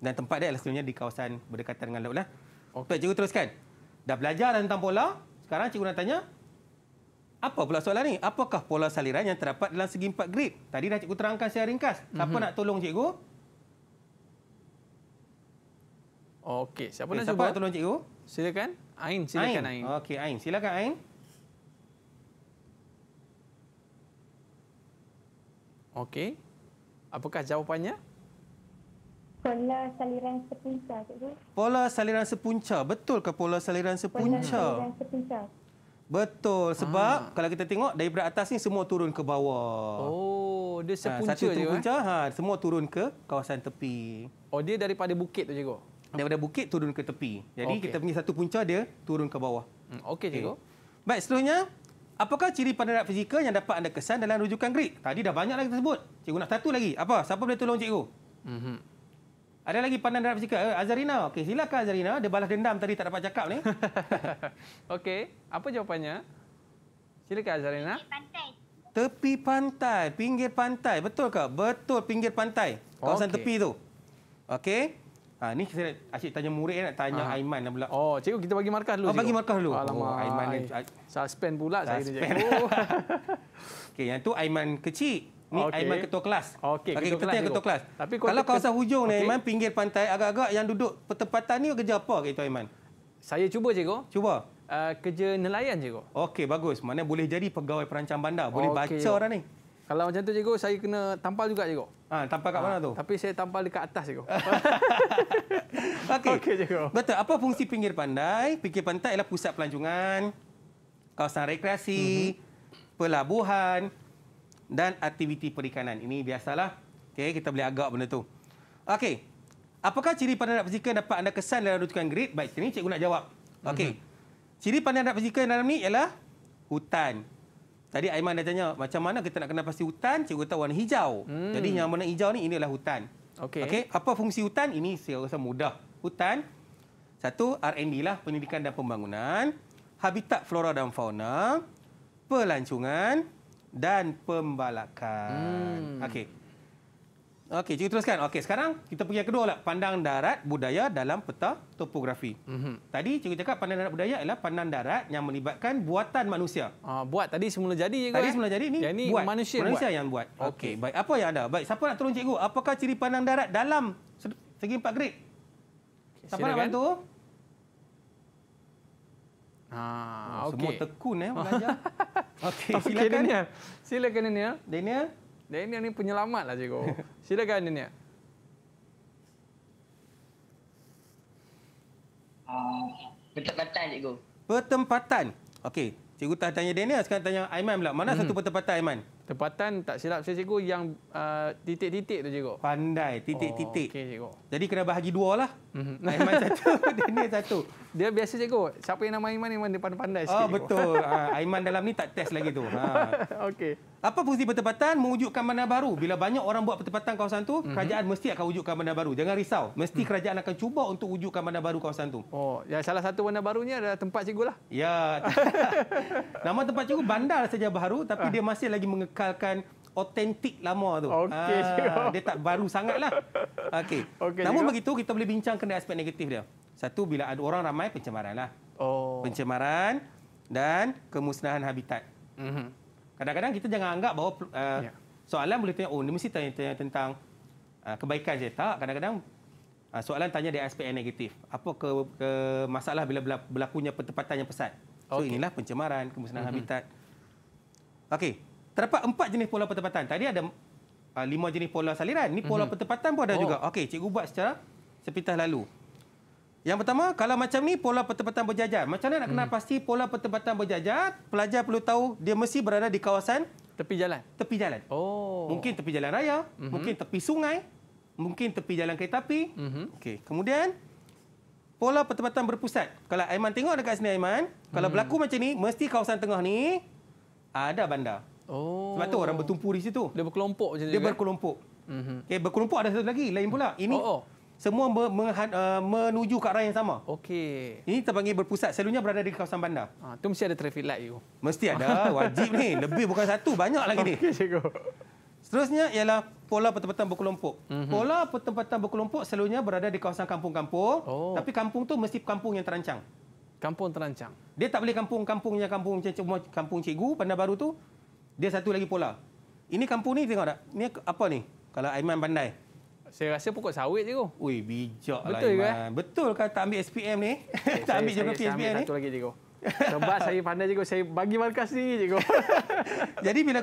Dan tempat dia selalunya di kawasan berdekatan dengan laut lah. Okey, okay, cikgu teruskan. Dah belajar tentang pola. Sekarang cikgu nak tanya apa pula soalan ni? Apakah pola saliran yang terdapat dalam segi empat grid? Tadi dah cikgu terangkan secara ringkas. Siapa mm-hmm. nak tolong cikgu? Okey, siapa okay, nak Siapa nak tolong cikgu? Silakan. Ain, silakan Ain. Ain. Okey, Ain. Silakan Ain. Okey. Apakah jawapannya? Pola saliran sepunca, cikgu. Pola saliran sepunca. Betul ke pola saliran sepunca? Pola saliran sepunca. Betul. Sebab ha. kalau kita tengok, daripada atas ni semua turun ke bawah. Oh, dia ha, sepunca ha, satu je. Satu sepunca, eh? ha, semua turun ke kawasan tepi. Oh, dia daripada bukit tu, cikgu? daripada bukit turun ke tepi. Jadi okay. kita punya satu punca dia turun ke bawah. Hmm, okey cikgu. Baik, seterusnya apakah ciri penerap fizikal yang dapat anda kesan dalam rujukan grid? Tadi dah banyak lagi tersebut. Cikgu nak satu lagi. Apa? Siapa boleh tolong cikgu? Mm-hmm. Ada lagi pandangan penerap fizikal? Eh, Azarina. Okey, silakan Azarina. Dia balas dendam tadi tak dapat cakap ni. Okey, apa jawapannya? Silakan Azarina. Tepi pantai, pinggir pantai. Betul ke? Betul, pinggir pantai. Kawasan okay. tepi tu. Okey. Ah, ni saya asyik tanya murid kan, nak tanya ha. Aiman lah pula. Oh, cikgu kita bagi markah dulu. Oh, bagi markah dulu. Alamak, oh, Aiman ni. Suspend pula Suspend. saya ni cikgu. Okey, yang tu Aiman kecil. Ni okay. Aiman ketua kelas. Okey, okay, ketua, ketua, ketua kelas. Tapi kalau kau kawasan hujung okay. ni Aiman pinggir pantai agak-agak yang duduk tempatan ni kerja apa gitu Aiman? Saya cuba cikgu. Cuba. Uh, kerja nelayan cikgu. Okey, bagus. Mana boleh jadi pegawai perancang bandar, boleh okay, baca oh. orang ni. Kalau macam tu cikgu, saya kena tampal juga cikgu. Ha, tampal kat ha, mana tu? Tapi saya tampal dekat atas cikgu. Okey. Okey cikgu. Betul. Apa fungsi pinggir pantai? Pinggir pantai ialah pusat pelancongan, kawasan rekreasi, mm-hmm. pelabuhan dan aktiviti perikanan. Ini biasalah. Okey, kita boleh agak benda tu. Okey. Apakah ciri pandangan fizikal dapat anda kesan dalam rujukan grid? Baik, sini cikgu nak jawab. Okey. Mm-hmm. Ciri pandangan fizikal dalam ni ialah hutan, Tadi Aiman dah tanya macam mana kita nak kenal pasti hutan? Cikgu kata warna hijau. Hmm. Jadi yang warna hijau ni inilah hutan. Okey. Okey, apa fungsi hutan? Ini saya rasa mudah. Hutan satu R&D lah, pendidikan dan pembangunan, habitat flora dan fauna, pelancongan dan pembalakan. Hmm. Okey. Okey, cikgu teruskan. Okey, sekarang kita pergi yang kedua lah. Pandang darat budaya dalam peta topografi. Mm -hmm. Tadi cikgu cakap pandang darat budaya ialah pandang darat yang melibatkan buatan manusia. Ah, buat tadi semula jadi cikgu. Tadi eh? semula jadi ni yang buat. manusia, manusia buat. yang buat. Okey, okay. baik. Apa yang ada? Baik, siapa nak tolong cikgu? Apakah ciri pandang darat dalam segi empat grid? Siapa Silakan. nak bantu? Ah, oh, okay. Semua tekun eh, belajar. Okey, okay, silakan. Daniel. Eh? Silakan, Daniel. Daniel. Daniel ni penyelamat lah cikgu. Silakan Daniel. Uh, ah, pertempatan cikgu. Pertempatan? Okey. Cikgu tak tanya Daniel, lah, sekarang tanya Aiman pula. Mana hmm. satu pertempatan Aiman? Tempatan tak silap saya cikgu yang ah, titik-titik uh, tu cikgu. Pandai, titik-titik. Oh, Okey cikgu. Jadi kena bahagi dua lah. Mm -hmm. Aiman satu, Daniel satu. Dia biasa cikgu. Siapa yang nama Aiman, Aiman dia pandai-pandai oh, sikit. Oh, betul. Ah, Aiman dalam ni tak test lagi tu. Ha. Okey. Apa fungsi pertempatan? Mewujudkan bandar baru. Bila banyak orang buat pertempatan kawasan tu, mm -hmm. kerajaan mesti akan wujudkan bandar baru. Jangan risau. Mesti mm. kerajaan akan cuba untuk wujudkan bandar baru kawasan tu. Oh, ya salah satu bandar barunya adalah tempat cikgu lah. Ya. Nama tempat cikgu bandar saja baru, tapi ah. dia masih lagi mengekalkan otentik lama tu. Okay. Uh, ah, dia tak baru sangat lah. Okay. Okay, Namun jika. begitu, kita boleh bincang kena aspek negatif dia. Satu, bila ada orang ramai, pencemaran lah. Oh. Pencemaran dan kemusnahan habitat. Mhm. Kadang-kadang mm -hmm. kita jangan anggap bahawa uh, ah, yeah. soalan boleh tanya, oh, dia mesti tanya, -tanya tentang uh, kebaikan saja. Tak, kadang-kadang uh, soalan tanya dari aspek negatif. Apa ke, ke masalah bila berlakunya pertempatan yang pesat. So, okay. inilah pencemaran, kemusnahan mm -hmm. habitat. Okey terdapat empat jenis pola pertempatan. Tadi ada uh, lima jenis pola saliran. Ini pola mm -hmm. pertempatan pun ada oh. juga. Okey, cikgu buat secara sepintas lalu. Yang pertama, kalau macam ni pola pertempatan berjajar. Macam mana nak kenal hmm. pasti pola pertempatan berjajar, pelajar perlu tahu dia mesti berada di kawasan... Tepi jalan. Tepi jalan. Oh. Mungkin tepi jalan raya, mm -hmm. mungkin tepi sungai, mungkin tepi jalan kereta api. Mm -hmm. okay. Kemudian, pola pertempatan berpusat. Kalau Aiman tengok dekat sini, Aiman. Kalau mhm. berlaku macam ni, mesti kawasan tengah ni ada bandar. Oh. Sebab tu orang bertumpu di situ. Dia berkelompok macam tu. Dia eh? juga. berkelompok. mm Okay, berkelompok ada satu lagi, lain pula. Ini oh, oh. semua menghan, uh, eh, menuju ke arah yang sama. Okey. Ini terpanggil berpusat. Selalunya berada di kawasan bandar. Ah, tu mesti ada traffic light tu. Mesti ada. Wajib ni. Lebih bukan satu. Banyak lagi ni. Okey, cikgu. Seterusnya ialah pola pertempatan berkelompok. Mm-hmm. Pola pertempatan berkelompok selalunya berada di kawasan kampung-kampung. Oh. Tapi kampung tu mesti kampung yang terancang. Kampung terancang. Dia tak boleh kampung-kampung yang kampung, kampung, kampung cikgu, pandai baru tu. Dia satu lagi pola. Ini kampung ni tengok tak? Ni apa ni? Kalau Aiman pandai. Saya rasa pokok sawit je tu. Ui, bijak lah Betul lah Aiman. Ke? Betul ke tak ambil SPM ni? Okay, eh, tak ambil juga SPM ambil ni? satu lagi je Sebab saya pandai je tu. Saya bagi markas ni je tu. Jadi bila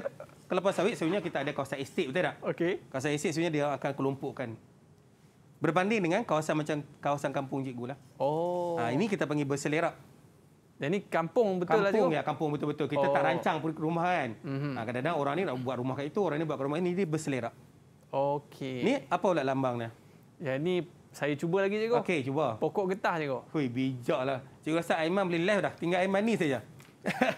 kelapa sawit sebenarnya kita ada kawasan estate betul tak? Okey. Kawasan estate sebenarnya dia akan kelompokkan. Berbanding dengan kawasan macam kawasan kampung Cikgu lah. Oh. Ha, ini kita panggil berselerak. Dan ni kampung betul kampung lah Kampung ya, kampung betul-betul. Kita oh. tak rancang pun rumah kan. Mhm. Ah, kadang-kadang mm-hmm. orang ni nak buat rumah kat itu, orang ni buat rumah ini dia berselera. Okey. Ni apa pula lambangnya? Ya ni saya cuba lagi cikgu. Okey, cuba. Pokok getah cikgu. Hui, bijak lah. Cikgu rasa Aiman boleh live dah. Tinggal Aiman ni saja.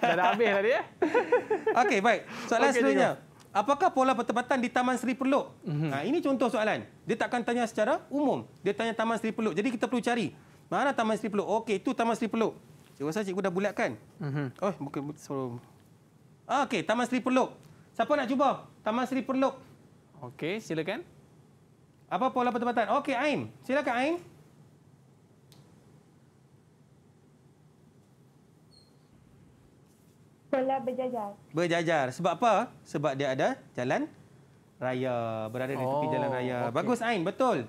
dah, dah habis tadi ya. Okey, baik. Soalan okay, selanjutnya. Apakah pola pertempatan di Taman Seri Perlok? Mm-hmm. Nah, ha, ini contoh soalan. Dia takkan tanya secara umum. Dia tanya Taman Seri Perlok. Jadi kita perlu cari. Mana Taman Seri Perlok? Okey, itu Taman Seri Perlok. Cikgu Hasan, cikgu dah bulat kan? Mm-hmm. Oh, bukan. Sorry. Ah, Okey, Taman Seri Perlok. Siapa nak cuba? Taman Seri Perlok. Okey, silakan. Apa pola pertempatan? Okey, Ain. Silakan, Ain. Pola berjajar. Berjajar. Sebab apa? Sebab dia ada jalan raya. Berada di oh, tepi jalan raya. Okay. Bagus, Ain. Betul.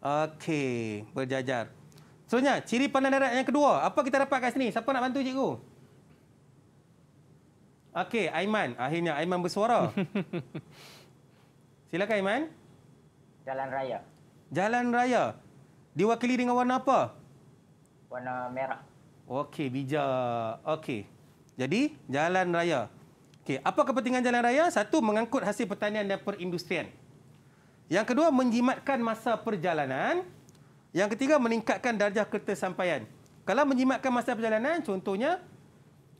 Okey, berjajar. Sebenarnya, ciri pandang darat yang kedua. Apa kita dapat kat sini? Siapa nak bantu cikgu? Okey, Aiman. Akhirnya Aiman bersuara. Silakan, Aiman. Jalan raya. Jalan raya. Diwakili dengan warna apa? Warna merah. Okey, bijak. Okey. Jadi, jalan raya. Okey, apa kepentingan jalan raya? Satu, mengangkut hasil pertanian dan perindustrian. Yang kedua, menjimatkan masa perjalanan. Yang ketiga, meningkatkan darjah ketersampaian. Kalau menyimakkan masa perjalanan, contohnya,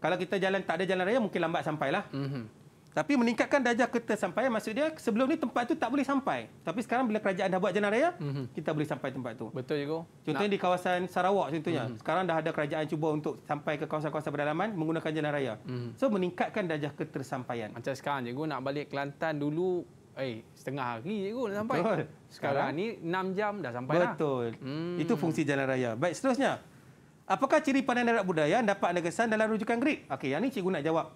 kalau kita jalan tak ada jalan raya, mungkin lambat sampailah. Mm -hmm. Tapi meningkatkan darjah ketersampaian, maksudnya sebelum ni tempat itu tak boleh sampai. Tapi sekarang bila kerajaan dah buat jalan raya, mm -hmm. kita boleh sampai tempat itu. Betul juga. Contohnya Nak. di kawasan Sarawak, contohnya. Mm -hmm. Sekarang dah ada kerajaan cuba untuk sampai ke kawasan-kawasan pedalaman menggunakan jalan raya. Mm -hmm. So, meningkatkan darjah ketersampaian. Macam sekarang, cikgu. Nak balik Kelantan dulu, eh setengah hari je kot nak sampai. Betul. Sekarang, ni 6 jam dah sampai Betul. dah. Betul. Hmm. Itu fungsi jalan raya. Baik, seterusnya. Apakah ciri pandai darat budaya dapat anda kesan dalam rujukan Greek? Okey, yang ni cikgu nak jawab.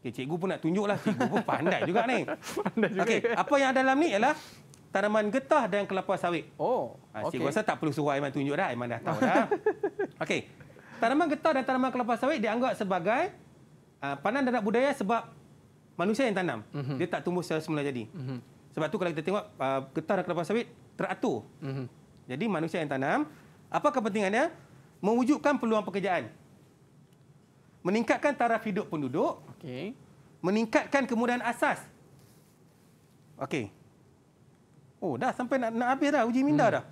Okey, cikgu pun nak tunjuklah. Cikgu pun pandai juga ni. Pandai juga. Okey, apa yang ada dalam ni ialah tanaman getah dan kelapa sawit. Oh, ha, okey. Cikgu okay. rasa tak perlu suruh Aiman tunjuk dah. Aiman dah tahu dah. Okey. Tanaman getah dan tanaman kelapa sawit dianggap sebagai uh, ah, pandan darat budaya sebab manusia yang tanam. Mm -hmm. Dia tak tumbuh secara semula jadi. Mm -hmm. Sebab tu kalau kita tengok uh, getah dan kelapa sawit teratur. Mm -hmm. Jadi manusia yang tanam, apa kepentingannya? Mewujudkan peluang pekerjaan. Meningkatkan taraf hidup penduduk. Okay. Meningkatkan kemudahan asas. Okey. Oh, dah sampai nak, nak habis dah uji minda mm. dah.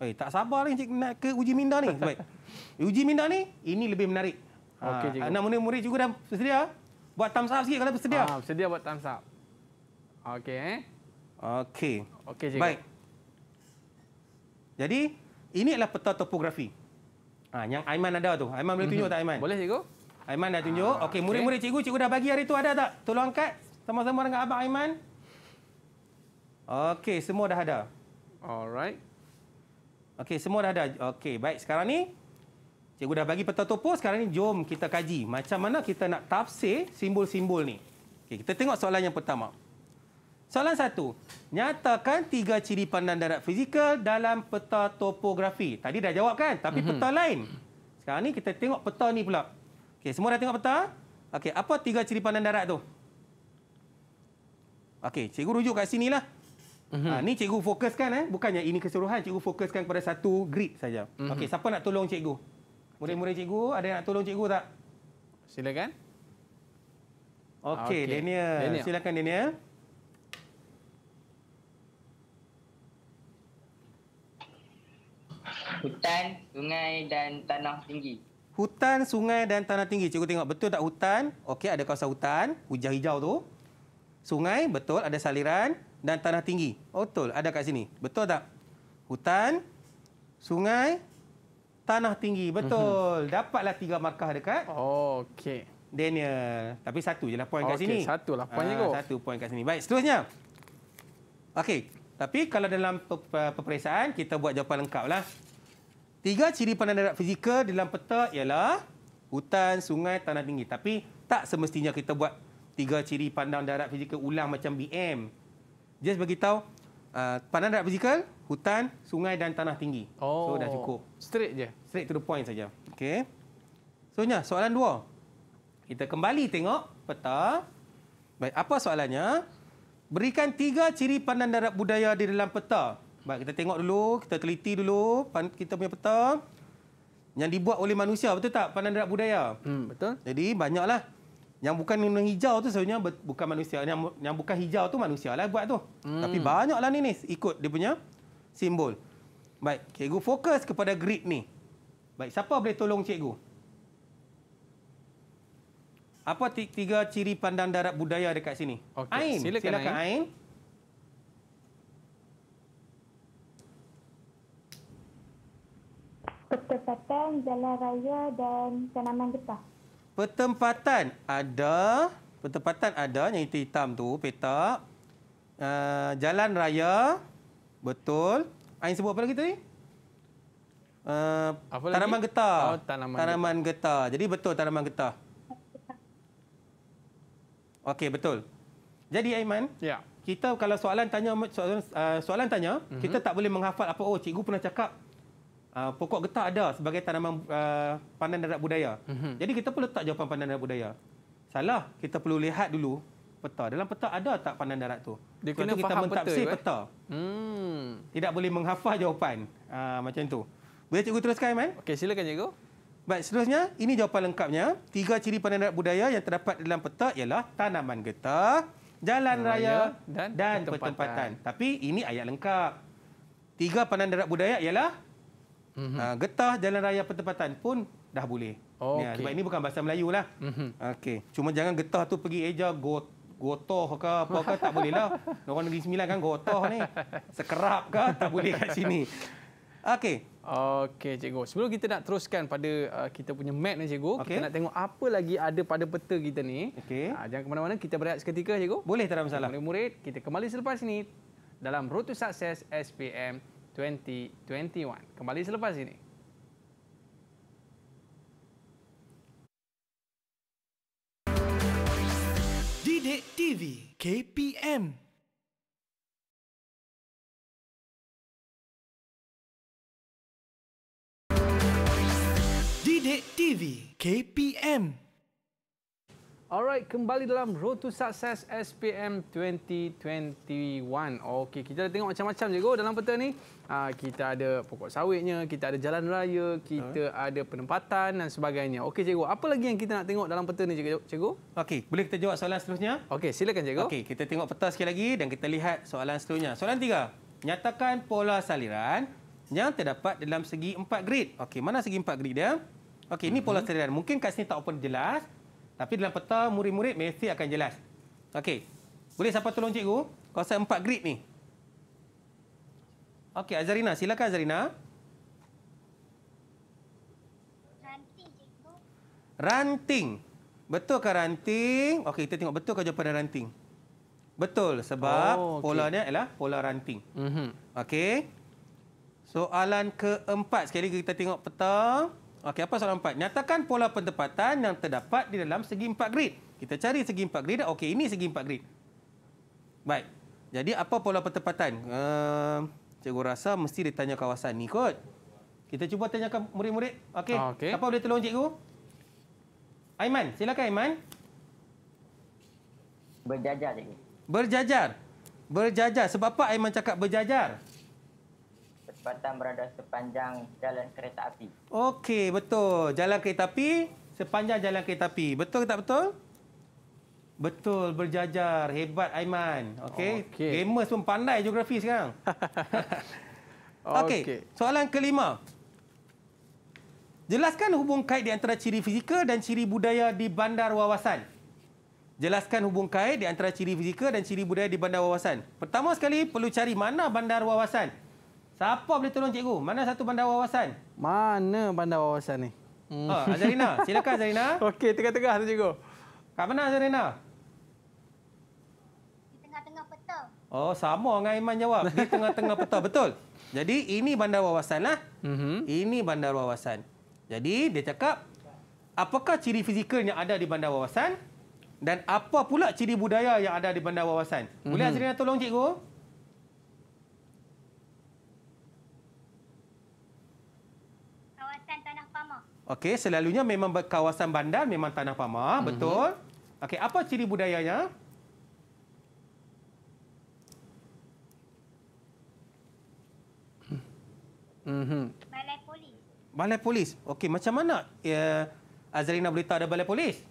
Eh, tak sabar lagi cik nak ke uji minda ni. Baik. uji minda ni, ini lebih menarik. Okey, ha, cikgu. Anak murid-murid juga dah bersedia. Buat thumbs up sikit kalau bersedia. Ha, bersedia buat thumbs up. Okey. Eh? Okey. Okey cikgu. Baik. Jadi, ini adalah peta topografi. Ha, yang Aiman ada tu. Aiman boleh tunjuk mhm. tak Aiman? Boleh cikgu. Aiman dah tunjuk. Ha, Okey, murid-murid okay. cikgu, cikgu dah bagi hari tu ada tak? Tolong angkat sama-sama dengan abang Aiman. Okey, semua dah ada. Alright. Okey, semua dah ada. Okey, baik. Sekarang ni Cikgu dah bagi peta topo, sekarang ni jom kita kaji. Macam mana kita nak tafsir simbol-simbol ni. Okay, kita tengok soalan yang pertama. Soalan satu. Nyatakan tiga ciri pandan darat fizikal dalam peta topografi. Tadi dah jawab kan? Tapi mhm. peta mm-hmm. lain. Sekarang ni kita tengok peta ni pula. Okay, semua dah tengok peta? Okay, apa tiga ciri pandan darat tu? Okay, cikgu rujuk kat sini lah. Mm-hmm. Ha, cikgu fokuskan eh. Bukannya ini keseluruhan. Cikgu fokuskan kepada satu grid saja. Mm-hmm. Okay, siapa nak tolong cikgu? Murid-murid cikgu, ada nak tolong cikgu tak? Silakan. Okey, okay. Daniel. Daniel. Silakan, Daniel. Hutan, sungai dan tanah tinggi. Hutan, sungai dan tanah tinggi. Cikgu tengok, betul tak hutan? Okey, ada kawasan hutan, hujan hijau tu. Sungai, betul, ada saliran dan tanah tinggi. Oh, betul, ada kat sini. Betul tak? Hutan, sungai tanah tinggi. Mhm. Betul. Dapatlah tiga markah dekat. Oh, okey. Daniel. Tapi satu je lah poin okay, kat sini. Okey, satu lah poin je. Ah, satu poin kat sini. Baik, seterusnya. Okey. Tapi kalau dalam peperiksaan, kita buat jawapan lengkap lah. Tiga ciri pandang darat fizikal dalam peta ialah hutan, sungai, tanah tinggi. Tapi tak semestinya kita buat tiga ciri pandang darat fizikal ulang macam BM. Just bagi tahu uh, ah, pandan darat vertikal, hutan, sungai dan tanah tinggi. Oh. So dah cukup. Straight je. Straight to the point saja. Okey. So nya, soalan dua. Kita kembali tengok peta. Baik, apa soalannya? Berikan tiga ciri pandan darat budaya di dalam peta. Baik, kita tengok dulu, kita teliti dulu pan, kita punya peta. Yang dibuat oleh manusia, betul tak? Pandan darat budaya. Hmm, betul. Jadi banyaklah yang bukan minum hijau tu sebenarnya bukan manusia yang, yang bukan hijau tu manusia lah buat tu hmm. tapi banyaklah ni ni ikut dia punya simbol baik cikgu fokus kepada grid ni baik siapa boleh tolong cikgu apa tiga ciri pandan darat budaya dekat sini okay. Ain silakan, silakan Ain, Ain. Kesehatan, jalan raya dan tanaman getah. Pertempatan ada, pertempatan ada yang itu hitam tu, petak. Uh, jalan raya, betul. Ain sebut apa lagi tadi? Uh, tanaman lagi? getah. Oh, tanaman, tanaman getah. getah. Jadi betul tanaman getah. Okey, betul. Jadi Aiman, ya. kita kalau soalan tanya soalan, eh, soalan tanya, mm -hmm. kita mhm. tak boleh menghafal apa oh cikgu pernah cakap Ah, pokok getah ada sebagai tanaman uh, pandan darat budaya. Mm-hmm. Jadi kita perlu letak jawapan pandan darat budaya. Salah. Kita perlu lihat dulu peta. Dalam peta ada tak pandan darat tu? Dia kena kita faham mentafsir peta. Eh? peta. Hmm. Tidak boleh menghafal jawapan uh, macam tu. Boleh cikgu teruskan, Iman? Okey, silakan cikgu. Baik, seterusnya, ini jawapan lengkapnya. Tiga ciri pandan darat budaya yang terdapat dalam peta ialah tanaman getah, jalan raya, raya dan, dan pertempatan. pertempatan. Tapi ini ayat lengkap. Tiga pandan darat budaya ialah Mm -hmm. Getah jalan raya pertempatan pun dah boleh. Oh, ya, okay. Sebab ini bukan bahasa Melayu lah. Mm -hmm. okay. Cuma jangan getah tu pergi eja got, gotoh ke apa ke, tak boleh lah. Orang Negeri Sembilan kan gotoh ni. Sekerap ke, tak boleh kat sini. Okey. Okey, cikgu. Sebelum kita nak teruskan pada uh, kita punya map ni, cikgu. Okay. Kita nak tengok apa lagi ada pada peta kita ni. Okay. Uh, ah, jangan ke mana-mana, kita berehat seketika, cikgu. Boleh, tak ada masalah. murid kita kembali selepas ini dalam Road to SPM 2021. Kembali selepas ini. Didik TV KPM Didik TV KPM Alright, kembali dalam Road to Success SPM 2021. Okey, kita dah tengok macam-macam cikgu dalam peta ni. Ah, kita ada pokok sawitnya, kita ada jalan raya, kita uh. ada penempatan dan sebagainya. Okey cikgu, apa lagi yang kita nak tengok dalam peta ni cikgu? Okey, boleh kita jawab soalan seterusnya? Okey, silakan cikgu. Okey, kita tengok peta sekali lagi dan kita lihat soalan seterusnya. Soalan tiga, nyatakan pola saliran yang terdapat dalam segi empat grid. Okey, mana segi empat grid dia? Okey, ini uh -huh. pola mhm. saliran. Mungkin kat sini tak open jelas. Tapi dalam peta murid-murid mesti akan jelas. Okey. Boleh siapa tolong cikgu? Kawasan empat grid ni. Okey, Azarina, silakan Azrina. Ranting. Betul ke ranting? Okey, kita tengok betul ke jawapan ranting. Betul sebab oh, okay. polanya ialah pola ranting. Mm Okey. Soalan keempat. Sekali kita tengok peta. Okey, apa soalan empat? Nyatakan pola pentempatan yang terdapat di dalam segi empat grid. Kita cari segi empat grid. Okey, ini segi empat grid. Baik. Jadi, apa pola pentempatan? Uh, ehm, cikgu rasa mesti ditanya kawasan ni kot. Kita cuba tanyakan murid-murid. Okey. Ah, okay. Apa boleh tolong cikgu? Aiman. Silakan, Aiman. Berjajar, cikgu. Berjajar. Berjajar. Sebab apa Aiman cakap Berjajar. Batam berada sepanjang jalan kereta api. Okey, betul. Jalan kereta api sepanjang jalan kereta api. Betul tak betul? Betul, berjajar. Hebat Aiman. Okey. Okay. Gamers pun pandai geografi sekarang. Okey. Okay. Soalan kelima. Jelaskan hubung kait di antara ciri fizikal dan ciri budaya di bandar wawasan. Jelaskan hubung kait di antara ciri fizikal dan ciri budaya di bandar wawasan. Pertama sekali, perlu cari mana bandar wawasan. Siapa boleh tolong cikgu? Mana satu bandar wawasan? Mana bandar wawasan ni? Hmm. Oh, Azarina, silakan Azrina? Okey, tengah-tengah tu cikgu. Kat mana Azarina? Di tengah-tengah peta. Oh, sama dengan Iman jawab. Di tengah-tengah peta, betul. Jadi ini bandar wawasan lah. Mm -hmm. Ini bandar wawasan. Jadi dia cakap, apakah ciri fizikal yang ada di bandar wawasan? Dan apa pula ciri budaya yang ada di bandar wawasan? Boleh mm -hmm. Azarina tolong cikgu? Okey, selalunya memang kawasan bandar memang tanah pama, mm -hmm. betul? Okey, apa ciri budayanya? Mhm. Mm balai polis. Balai polis. Okey, macam mana? Ya uh, Azrina boleh tahu ada balai polis?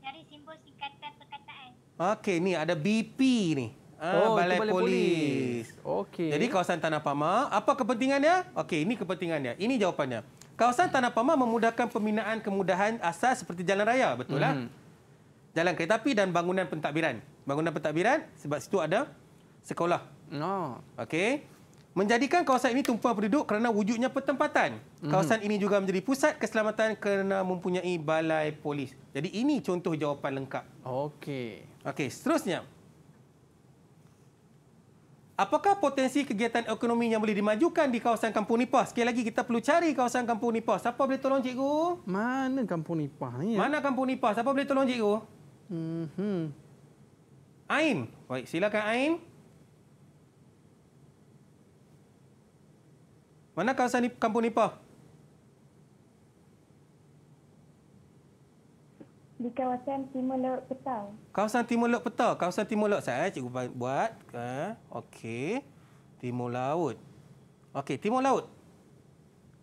Dari simbol singkatan perkataan. Okey, ni ada BP ni. Oh, oh, balai, balai polis. polis. Okey. Jadi kawasan Tanah Pama, apa kepentingannya? Okey, ini kepentingannya. Ini jawapannya. Kawasan Tanah Pama memudahkan pembinaan kemudahan asas seperti jalan raya, betul lah. Hmm. Jalan kereta api dan bangunan pentadbiran. Bangunan pentadbiran sebab situ ada sekolah. No. Oh. Okey. Menjadikan kawasan ini tumpuan penduduk kerana wujudnya pertempatan. Hmm. Kawasan hmm. ini juga menjadi pusat keselamatan kerana mempunyai balai polis. Jadi ini contoh jawapan lengkap. Okey. Okey, seterusnya. Apakah potensi kegiatan ekonomi yang boleh dimajukan di kawasan Kampung Nipah? Sekali lagi kita perlu cari kawasan Kampung Nipah. Siapa boleh tolong cikgu? Mana Kampung Nipah ni? Ya? Mana Kampung Nipah? Siapa boleh tolong cikgu? Mhm. Ain. Baik, silakan Ain. Mana kawasan Kampung Nipah? di kawasan Timur Laut Petau. Kawasan Timur Laut Petau. Kawasan Timur Laut saya cikgu buat. Eh, okey. Timur Laut. Okey, Timur Laut.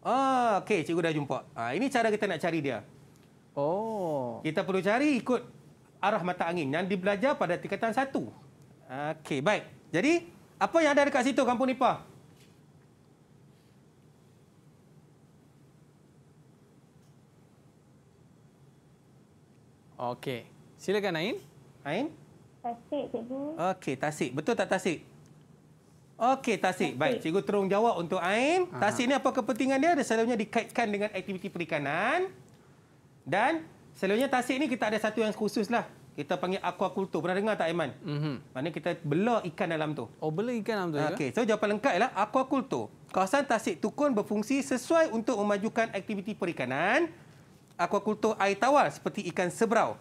Ah, okey cikgu dah jumpa. Ah, ini cara kita nak cari dia. Oh. Kita perlu cari ikut arah mata angin yang dibelajar pada tingkatan satu. Okey, baik. Jadi, apa yang ada dekat situ Kampung Nipah? Okey. Silakan Ain. Ain? Tasik, cikgu. Okey, Tasik. Betul tak Tasik? Okey, Tasik. Tasik. Baik, cikgu terung jawab untuk Ain. Aha. Tasik ni apa kepentingan dia? Dia selalunya dikaitkan dengan aktiviti perikanan. Dan selalunya Tasik ni kita ada satu yang khusus lah. Kita panggil aquaculture. Pernah dengar tak, Aiman? Mm -hmm. Maksudnya kita bela ikan dalam tu. Oh, bela ikan dalam tu. Okey, so jawapan lengkap ialah aquaculture. Kawasan Tasik Tukun berfungsi sesuai untuk memajukan aktiviti perikanan akuakultur air tawar seperti ikan sebrau.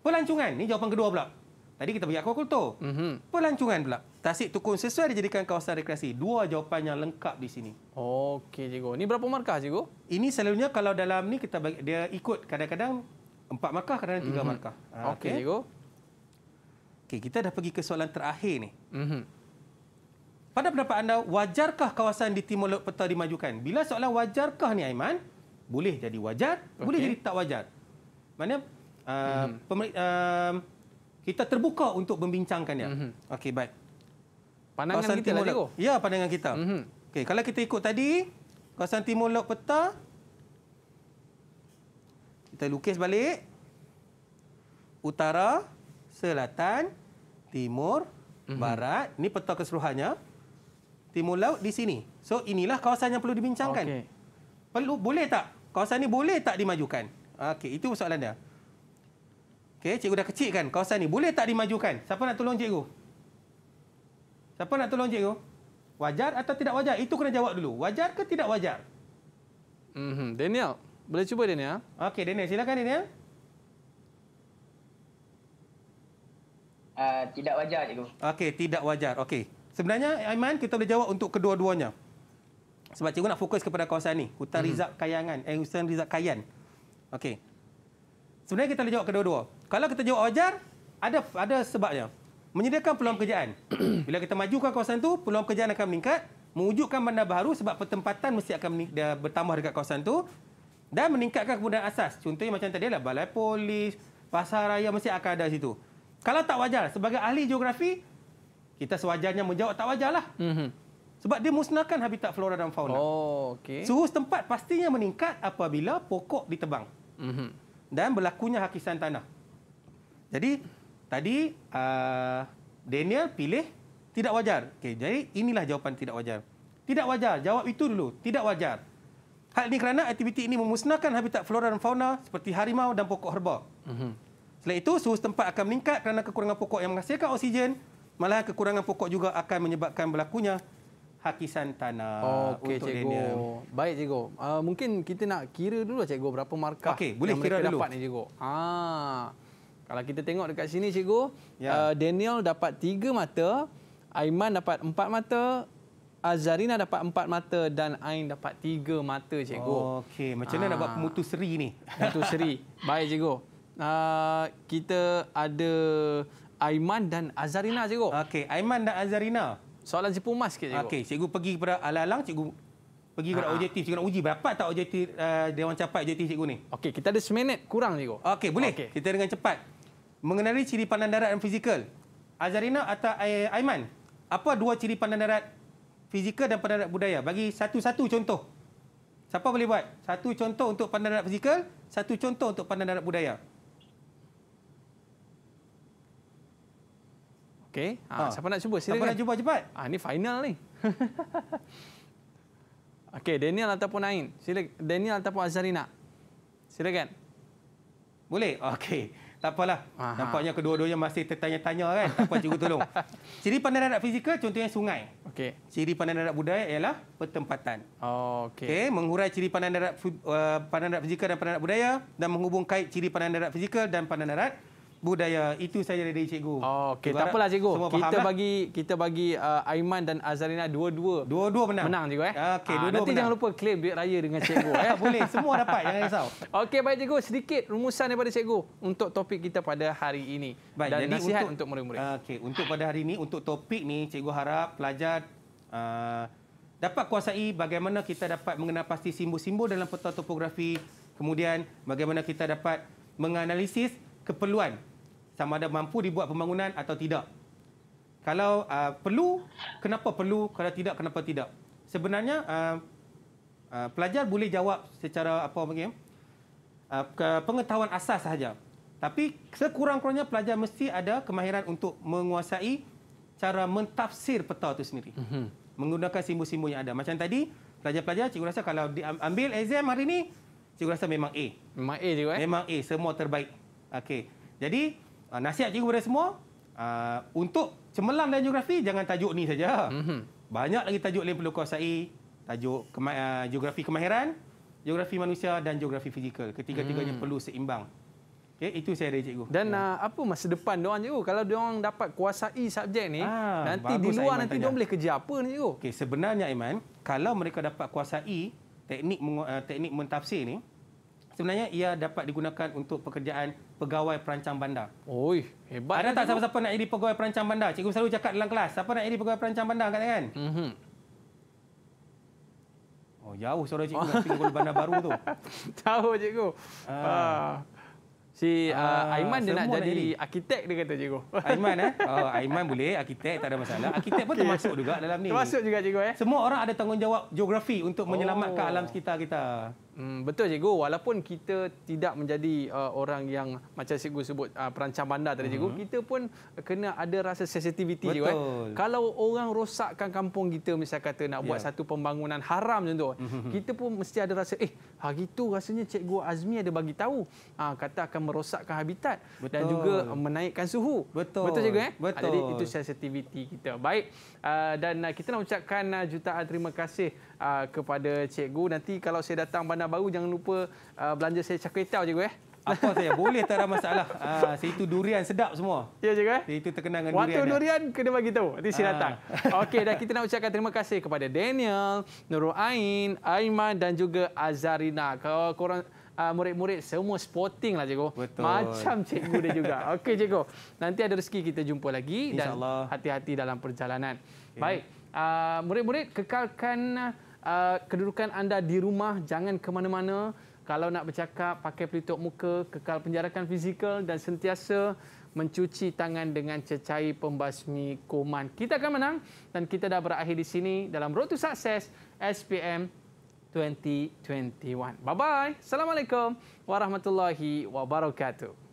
Pelancongan, ini jawapan kedua pula. Tadi kita bagi akuakultur. Mm-hmm. Pelancongan pula. Tasik Tukun sesuai dijadikan kawasan rekreasi. Dua jawapan yang lengkap di sini. Okey, cikgu. Ini berapa markah, cikgu? Ini selalunya kalau dalam ni kita bagi, dia ikut kadang-kadang empat markah, kadang-kadang tiga mm-hmm. markah. Ah, okey, okay, cikgu. Okey, kita dah pergi ke soalan terakhir ni. Mm-hmm. Pada pendapat anda, wajarkah kawasan di Timur Laut Peta dimajukan? Bila soalan wajarkah ni, Aiman? boleh jadi wajar, okay. boleh jadi tak wajar. Maknanya uh, mm -hmm. uh, kita terbuka untuk membincangkannya. Mm -hmm. Okey, baik. Pandangan kawasan kita lah, tadi. Ya, pandangan kita. Mm -hmm. Okey, kalau kita ikut tadi, kawasan timur laut peta kita lukis balik utara, selatan, timur, mm -hmm. barat. Ini peta keseluruhannya. Timur laut di sini. So inilah kawasan yang perlu dibincangkan. Okay. Perlu boleh tak kawasan ni boleh tak dimajukan? Okey, itu soalan dia. Okey, cikgu dah kecil kan kawasan ni. Boleh tak dimajukan? Siapa nak tolong cikgu? Siapa nak tolong cikgu? Wajar atau tidak wajar? Itu kena jawab dulu. Wajar ke tidak wajar? Mm -hmm. Daniel, boleh cuba Daniel? Okey, Daniel. Silakan Daniel. Uh, tidak wajar, cikgu. Okey, tidak wajar. Okey. Sebenarnya, Aiman, kita boleh jawab untuk kedua-duanya. Sebab cikgu nak fokus kepada kawasan ni. Hutan hmm. Rizab Kayangan. Eh, Hutan Rizab Kayan. Okey. Sebenarnya kita boleh jawab kedua-dua. Kalau kita jawab wajar, ada ada sebabnya. Menyediakan peluang pekerjaan. Bila kita majukan kawasan tu, peluang pekerjaan akan meningkat. Mewujudkan bandar baru sebab pertempatan mesti akan dia eh, bertambah dekat kawasan tu. Dan meningkatkan kemudahan asas. Contohnya macam tadi lah, balai polis, pasar raya mesti akan ada situ. Kalau tak wajar, sebagai ahli geografi, kita sewajarnya menjawab tak wajar lah. Mm-hmm. Sebab dia musnahkan habitat flora dan fauna. Oh, okay. Suhu setempat pastinya meningkat apabila pokok ditebang. Mm -hmm. Dan berlakunya hakisan tanah. Jadi, tadi uh, Daniel pilih tidak wajar. Okay, jadi, inilah jawapan tidak wajar. Tidak wajar. Jawab itu dulu. Tidak wajar. Hal ini kerana aktiviti ini memusnahkan habitat flora dan fauna seperti harimau dan pokok herba. Mm -hmm. Selain itu, suhu setempat akan meningkat kerana kekurangan pokok yang menghasilkan oksigen. Malah kekurangan pokok juga akan menyebabkan berlakunya hakisan tanah okay, untuk cikgu. denial. Baik cikgu. Uh, mungkin kita nak kira dulu lah, cikgu berapa markah okay, boleh yang kira mereka dulu. dapat ni cikgu. Ah. Kalau kita tengok dekat sini cikgu, ya. uh, Daniel dapat tiga mata, Aiman dapat empat mata, Azarina dapat empat mata dan Ain dapat tiga mata cikgu. Oh, Okey, macam mana nak buat ah. pemutus seri ni? Pemutus seri. Baik cikgu. Uh, kita ada Aiman dan Azarina cikgu. Okey, Aiman dan Azarina. Soalan cipu emas sikit, cikgu. Okey, cikgu pergi kepada alalang, cikgu pergi kepada ah. objektif. Cikgu nak uji berapa tak objektif uh, Dewan Capat objektif cikgu ni? Okey, kita ada seminit kurang, cikgu. Okey, boleh. Okay. Kita dengan cepat. Mengenali ciri pandan darat dan fizikal. Azarina atau Aiman, apa dua ciri pandan darat fizikal dan pandan darat budaya? Bagi satu-satu contoh. Siapa boleh buat? Satu contoh untuk pandan darat fizikal, satu contoh untuk pandan darat budaya. Okey. Ha, ha. Siapa nak cuba? Silakan. Siapa nak cuba cepat? Ha, ah, ini final ni. Okey, Daniel ataupun Ain. Silakan. Daniel ataupun Azrina. Silakan. Boleh? Okey. Tak apalah. Aha. Nampaknya kedua-duanya masih tertanya-tanya kan. Tak apa, cikgu tolong. Ciri pandai anak fizikal contohnya sungai. Okey. Ciri pandai anak budaya ialah pertempatan. Oh, okey. Okay, menghurai ciri pandai anak uh, pandai anak fizikal dan pandai anak budaya dan menghubung kait ciri pandai anak fizikal dan pandai anak budaya itu saja dari cikgu. Oh, okey, tak apalah cikgu. Semua kita faham, lah. bagi lah. kita bagi uh, Aiman dan Azarina dua-dua. Dua-dua menang. Menang cikgu eh. Okey, ah, dua-dua. Tapi jangan lupa claim duit raya dengan cikgu ya. Boleh, semua dapat, jangan risau. Okey, baik cikgu, sedikit rumusan daripada cikgu untuk topik kita pada hari ini. Baik, dan jadi nasihat untuk, untuk murid-murid. Okey, untuk pada hari ini untuk topik ni cikgu harap pelajar uh, dapat kuasai bagaimana kita dapat mengenal pasti simbol-simbol dalam peta topografi. Kemudian bagaimana kita dapat menganalisis keperluan sama ada mampu dibuat pembangunan atau tidak. Kalau uh, perlu, kenapa perlu? Kalau tidak, kenapa tidak? Sebenarnya uh, uh, pelajar boleh jawab secara apa mungkin uh, pengetahuan asas saja. Tapi sekurang-kurangnya pelajar mesti ada kemahiran untuk menguasai cara mentafsir peta itu sendiri. Mm-hmm. Menggunakan simbol-simbol yang ada. Macam tadi, pelajar-pelajar cikgu rasa kalau diambil exam hari ini, cikgu rasa memang A. Memang A juga eh? Memang A, semua terbaik. Okay, Jadi, uh, nasihat cikgu kepada semua, uh, untuk cemerlang dan geografi, jangan tajuk ni saja. Mm-hmm. Banyak lagi tajuk lain perlu kuasai. Tajuk kema- uh, geografi kemahiran, geografi manusia dan geografi fizikal. Ketiga-tiganya mm. perlu seimbang. Okay, itu saya dari cikgu. Dan ya. apa masa depan diorang cikgu? Kalau diorang dapat kuasai subjek ni, ah, nanti di luar nanti diorang boleh kerja apa ni cikgu? Okay, sebenarnya Iman, kalau mereka dapat kuasai teknik teknik mentafsir ni, sebenarnya ia dapat digunakan untuk pekerjaan pegawai perancang bandar. Oi, hebat. Ada tak siapa-siapa nak jadi pegawai perancang bandar? Cikgu selalu cakap dalam kelas, siapa nak jadi pegawai perancang bandar kat tangan? Mm -hmm. Oh, jauh suara cikgu oh. nak pergi bandar baru tu. Jauh cikgu. Uh. Si uh, Aiman dia nak jadi, jadi arkitek dia kata cikgu. Aiman eh? Oh, Aiman boleh, arkitek tak ada masalah. Arkitek pun okay. termasuk juga dalam ni. Termasuk juga cikgu eh. Semua orang ada tanggungjawab geografi untuk menyelamatkan oh. alam sekitar kita. Hmm, betul cikgu walaupun kita tidak menjadi uh, orang yang macam cikgu sebut uh, perancah bandar tadi cikgu mm-hmm. kita pun kena ada rasa sensitiviti juga eh. kan? kalau orang rosakkan kampung kita misalnya kata nak yeah. buat ya. satu pembangunan haram contoh hmm. kita pun mesti ada rasa eh hari itu rasanya cikgu Azmi ada bagi tahu uh, kata akan merosakkan habitat betul. dan juga menaikkan suhu betul betul cikgu eh ah, betul. Ha, jadi itu sensitiviti kita baik uh, dan uh, kita nak ucapkan uh, jutaan terima kasih uh, kepada cikgu nanti kalau saya datang bandar yang baru jangan lupa uh, belanja saya cakwe tau cikgu eh. Apa saya boleh tak ada masalah. Ah uh, situ durian sedap semua. Ya cikgu eh. Itu terkenang dengan Waktu durian. Waktu durian ya. kena bagi tahu. Nanti saya ah. datang. Okey dan kita nak ucapkan terima kasih kepada Daniel, Nurul Ain, Aiman dan juga Azarina. Kalau korang Uh, murid-murid semua sporting lah cikgu. Betul. Macam cikgu dia juga. Okey cikgu. Nanti ada rezeki kita jumpa lagi. InsyaAllah. Dan hati-hati dalam perjalanan. Okay. Baik. Uh, murid-murid kekalkan... Ah, kedudukan anda di rumah, jangan ke mana-mana. Kalau nak bercakap, pakai pelitup muka, kekal penjarakan fizikal dan sentiasa mencuci tangan dengan cecair pembasmi kuman. Kita akan menang dan kita dah berakhir di sini dalam Road to Success SPM 2021. Bye-bye. Assalamualaikum warahmatullahi wabarakatuh.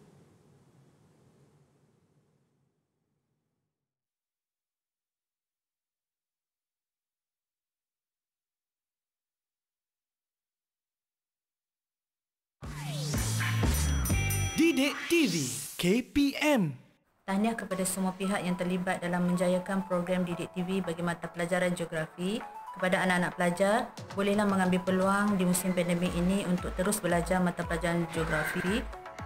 Didik TV KPM Tahniah kepada semua pihak yang terlibat dalam menjayakan program Didik TV bagi mata pelajaran geografi. Kepada anak-anak pelajar, bolehlah mengambil peluang di musim pandemik ini untuk terus belajar mata pelajaran geografi.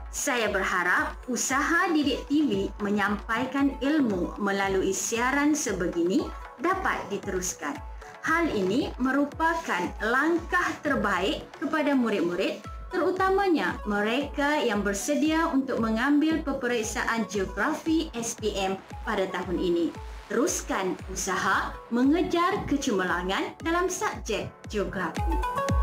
Saya berharap usaha Didik TV menyampaikan ilmu melalui siaran sebegini dapat diteruskan. Hal ini merupakan langkah terbaik kepada murid-murid terutamanya mereka yang bersedia untuk mengambil peperiksaan geografi SPM pada tahun ini. Teruskan usaha mengejar kecemerlangan dalam subjek geografi.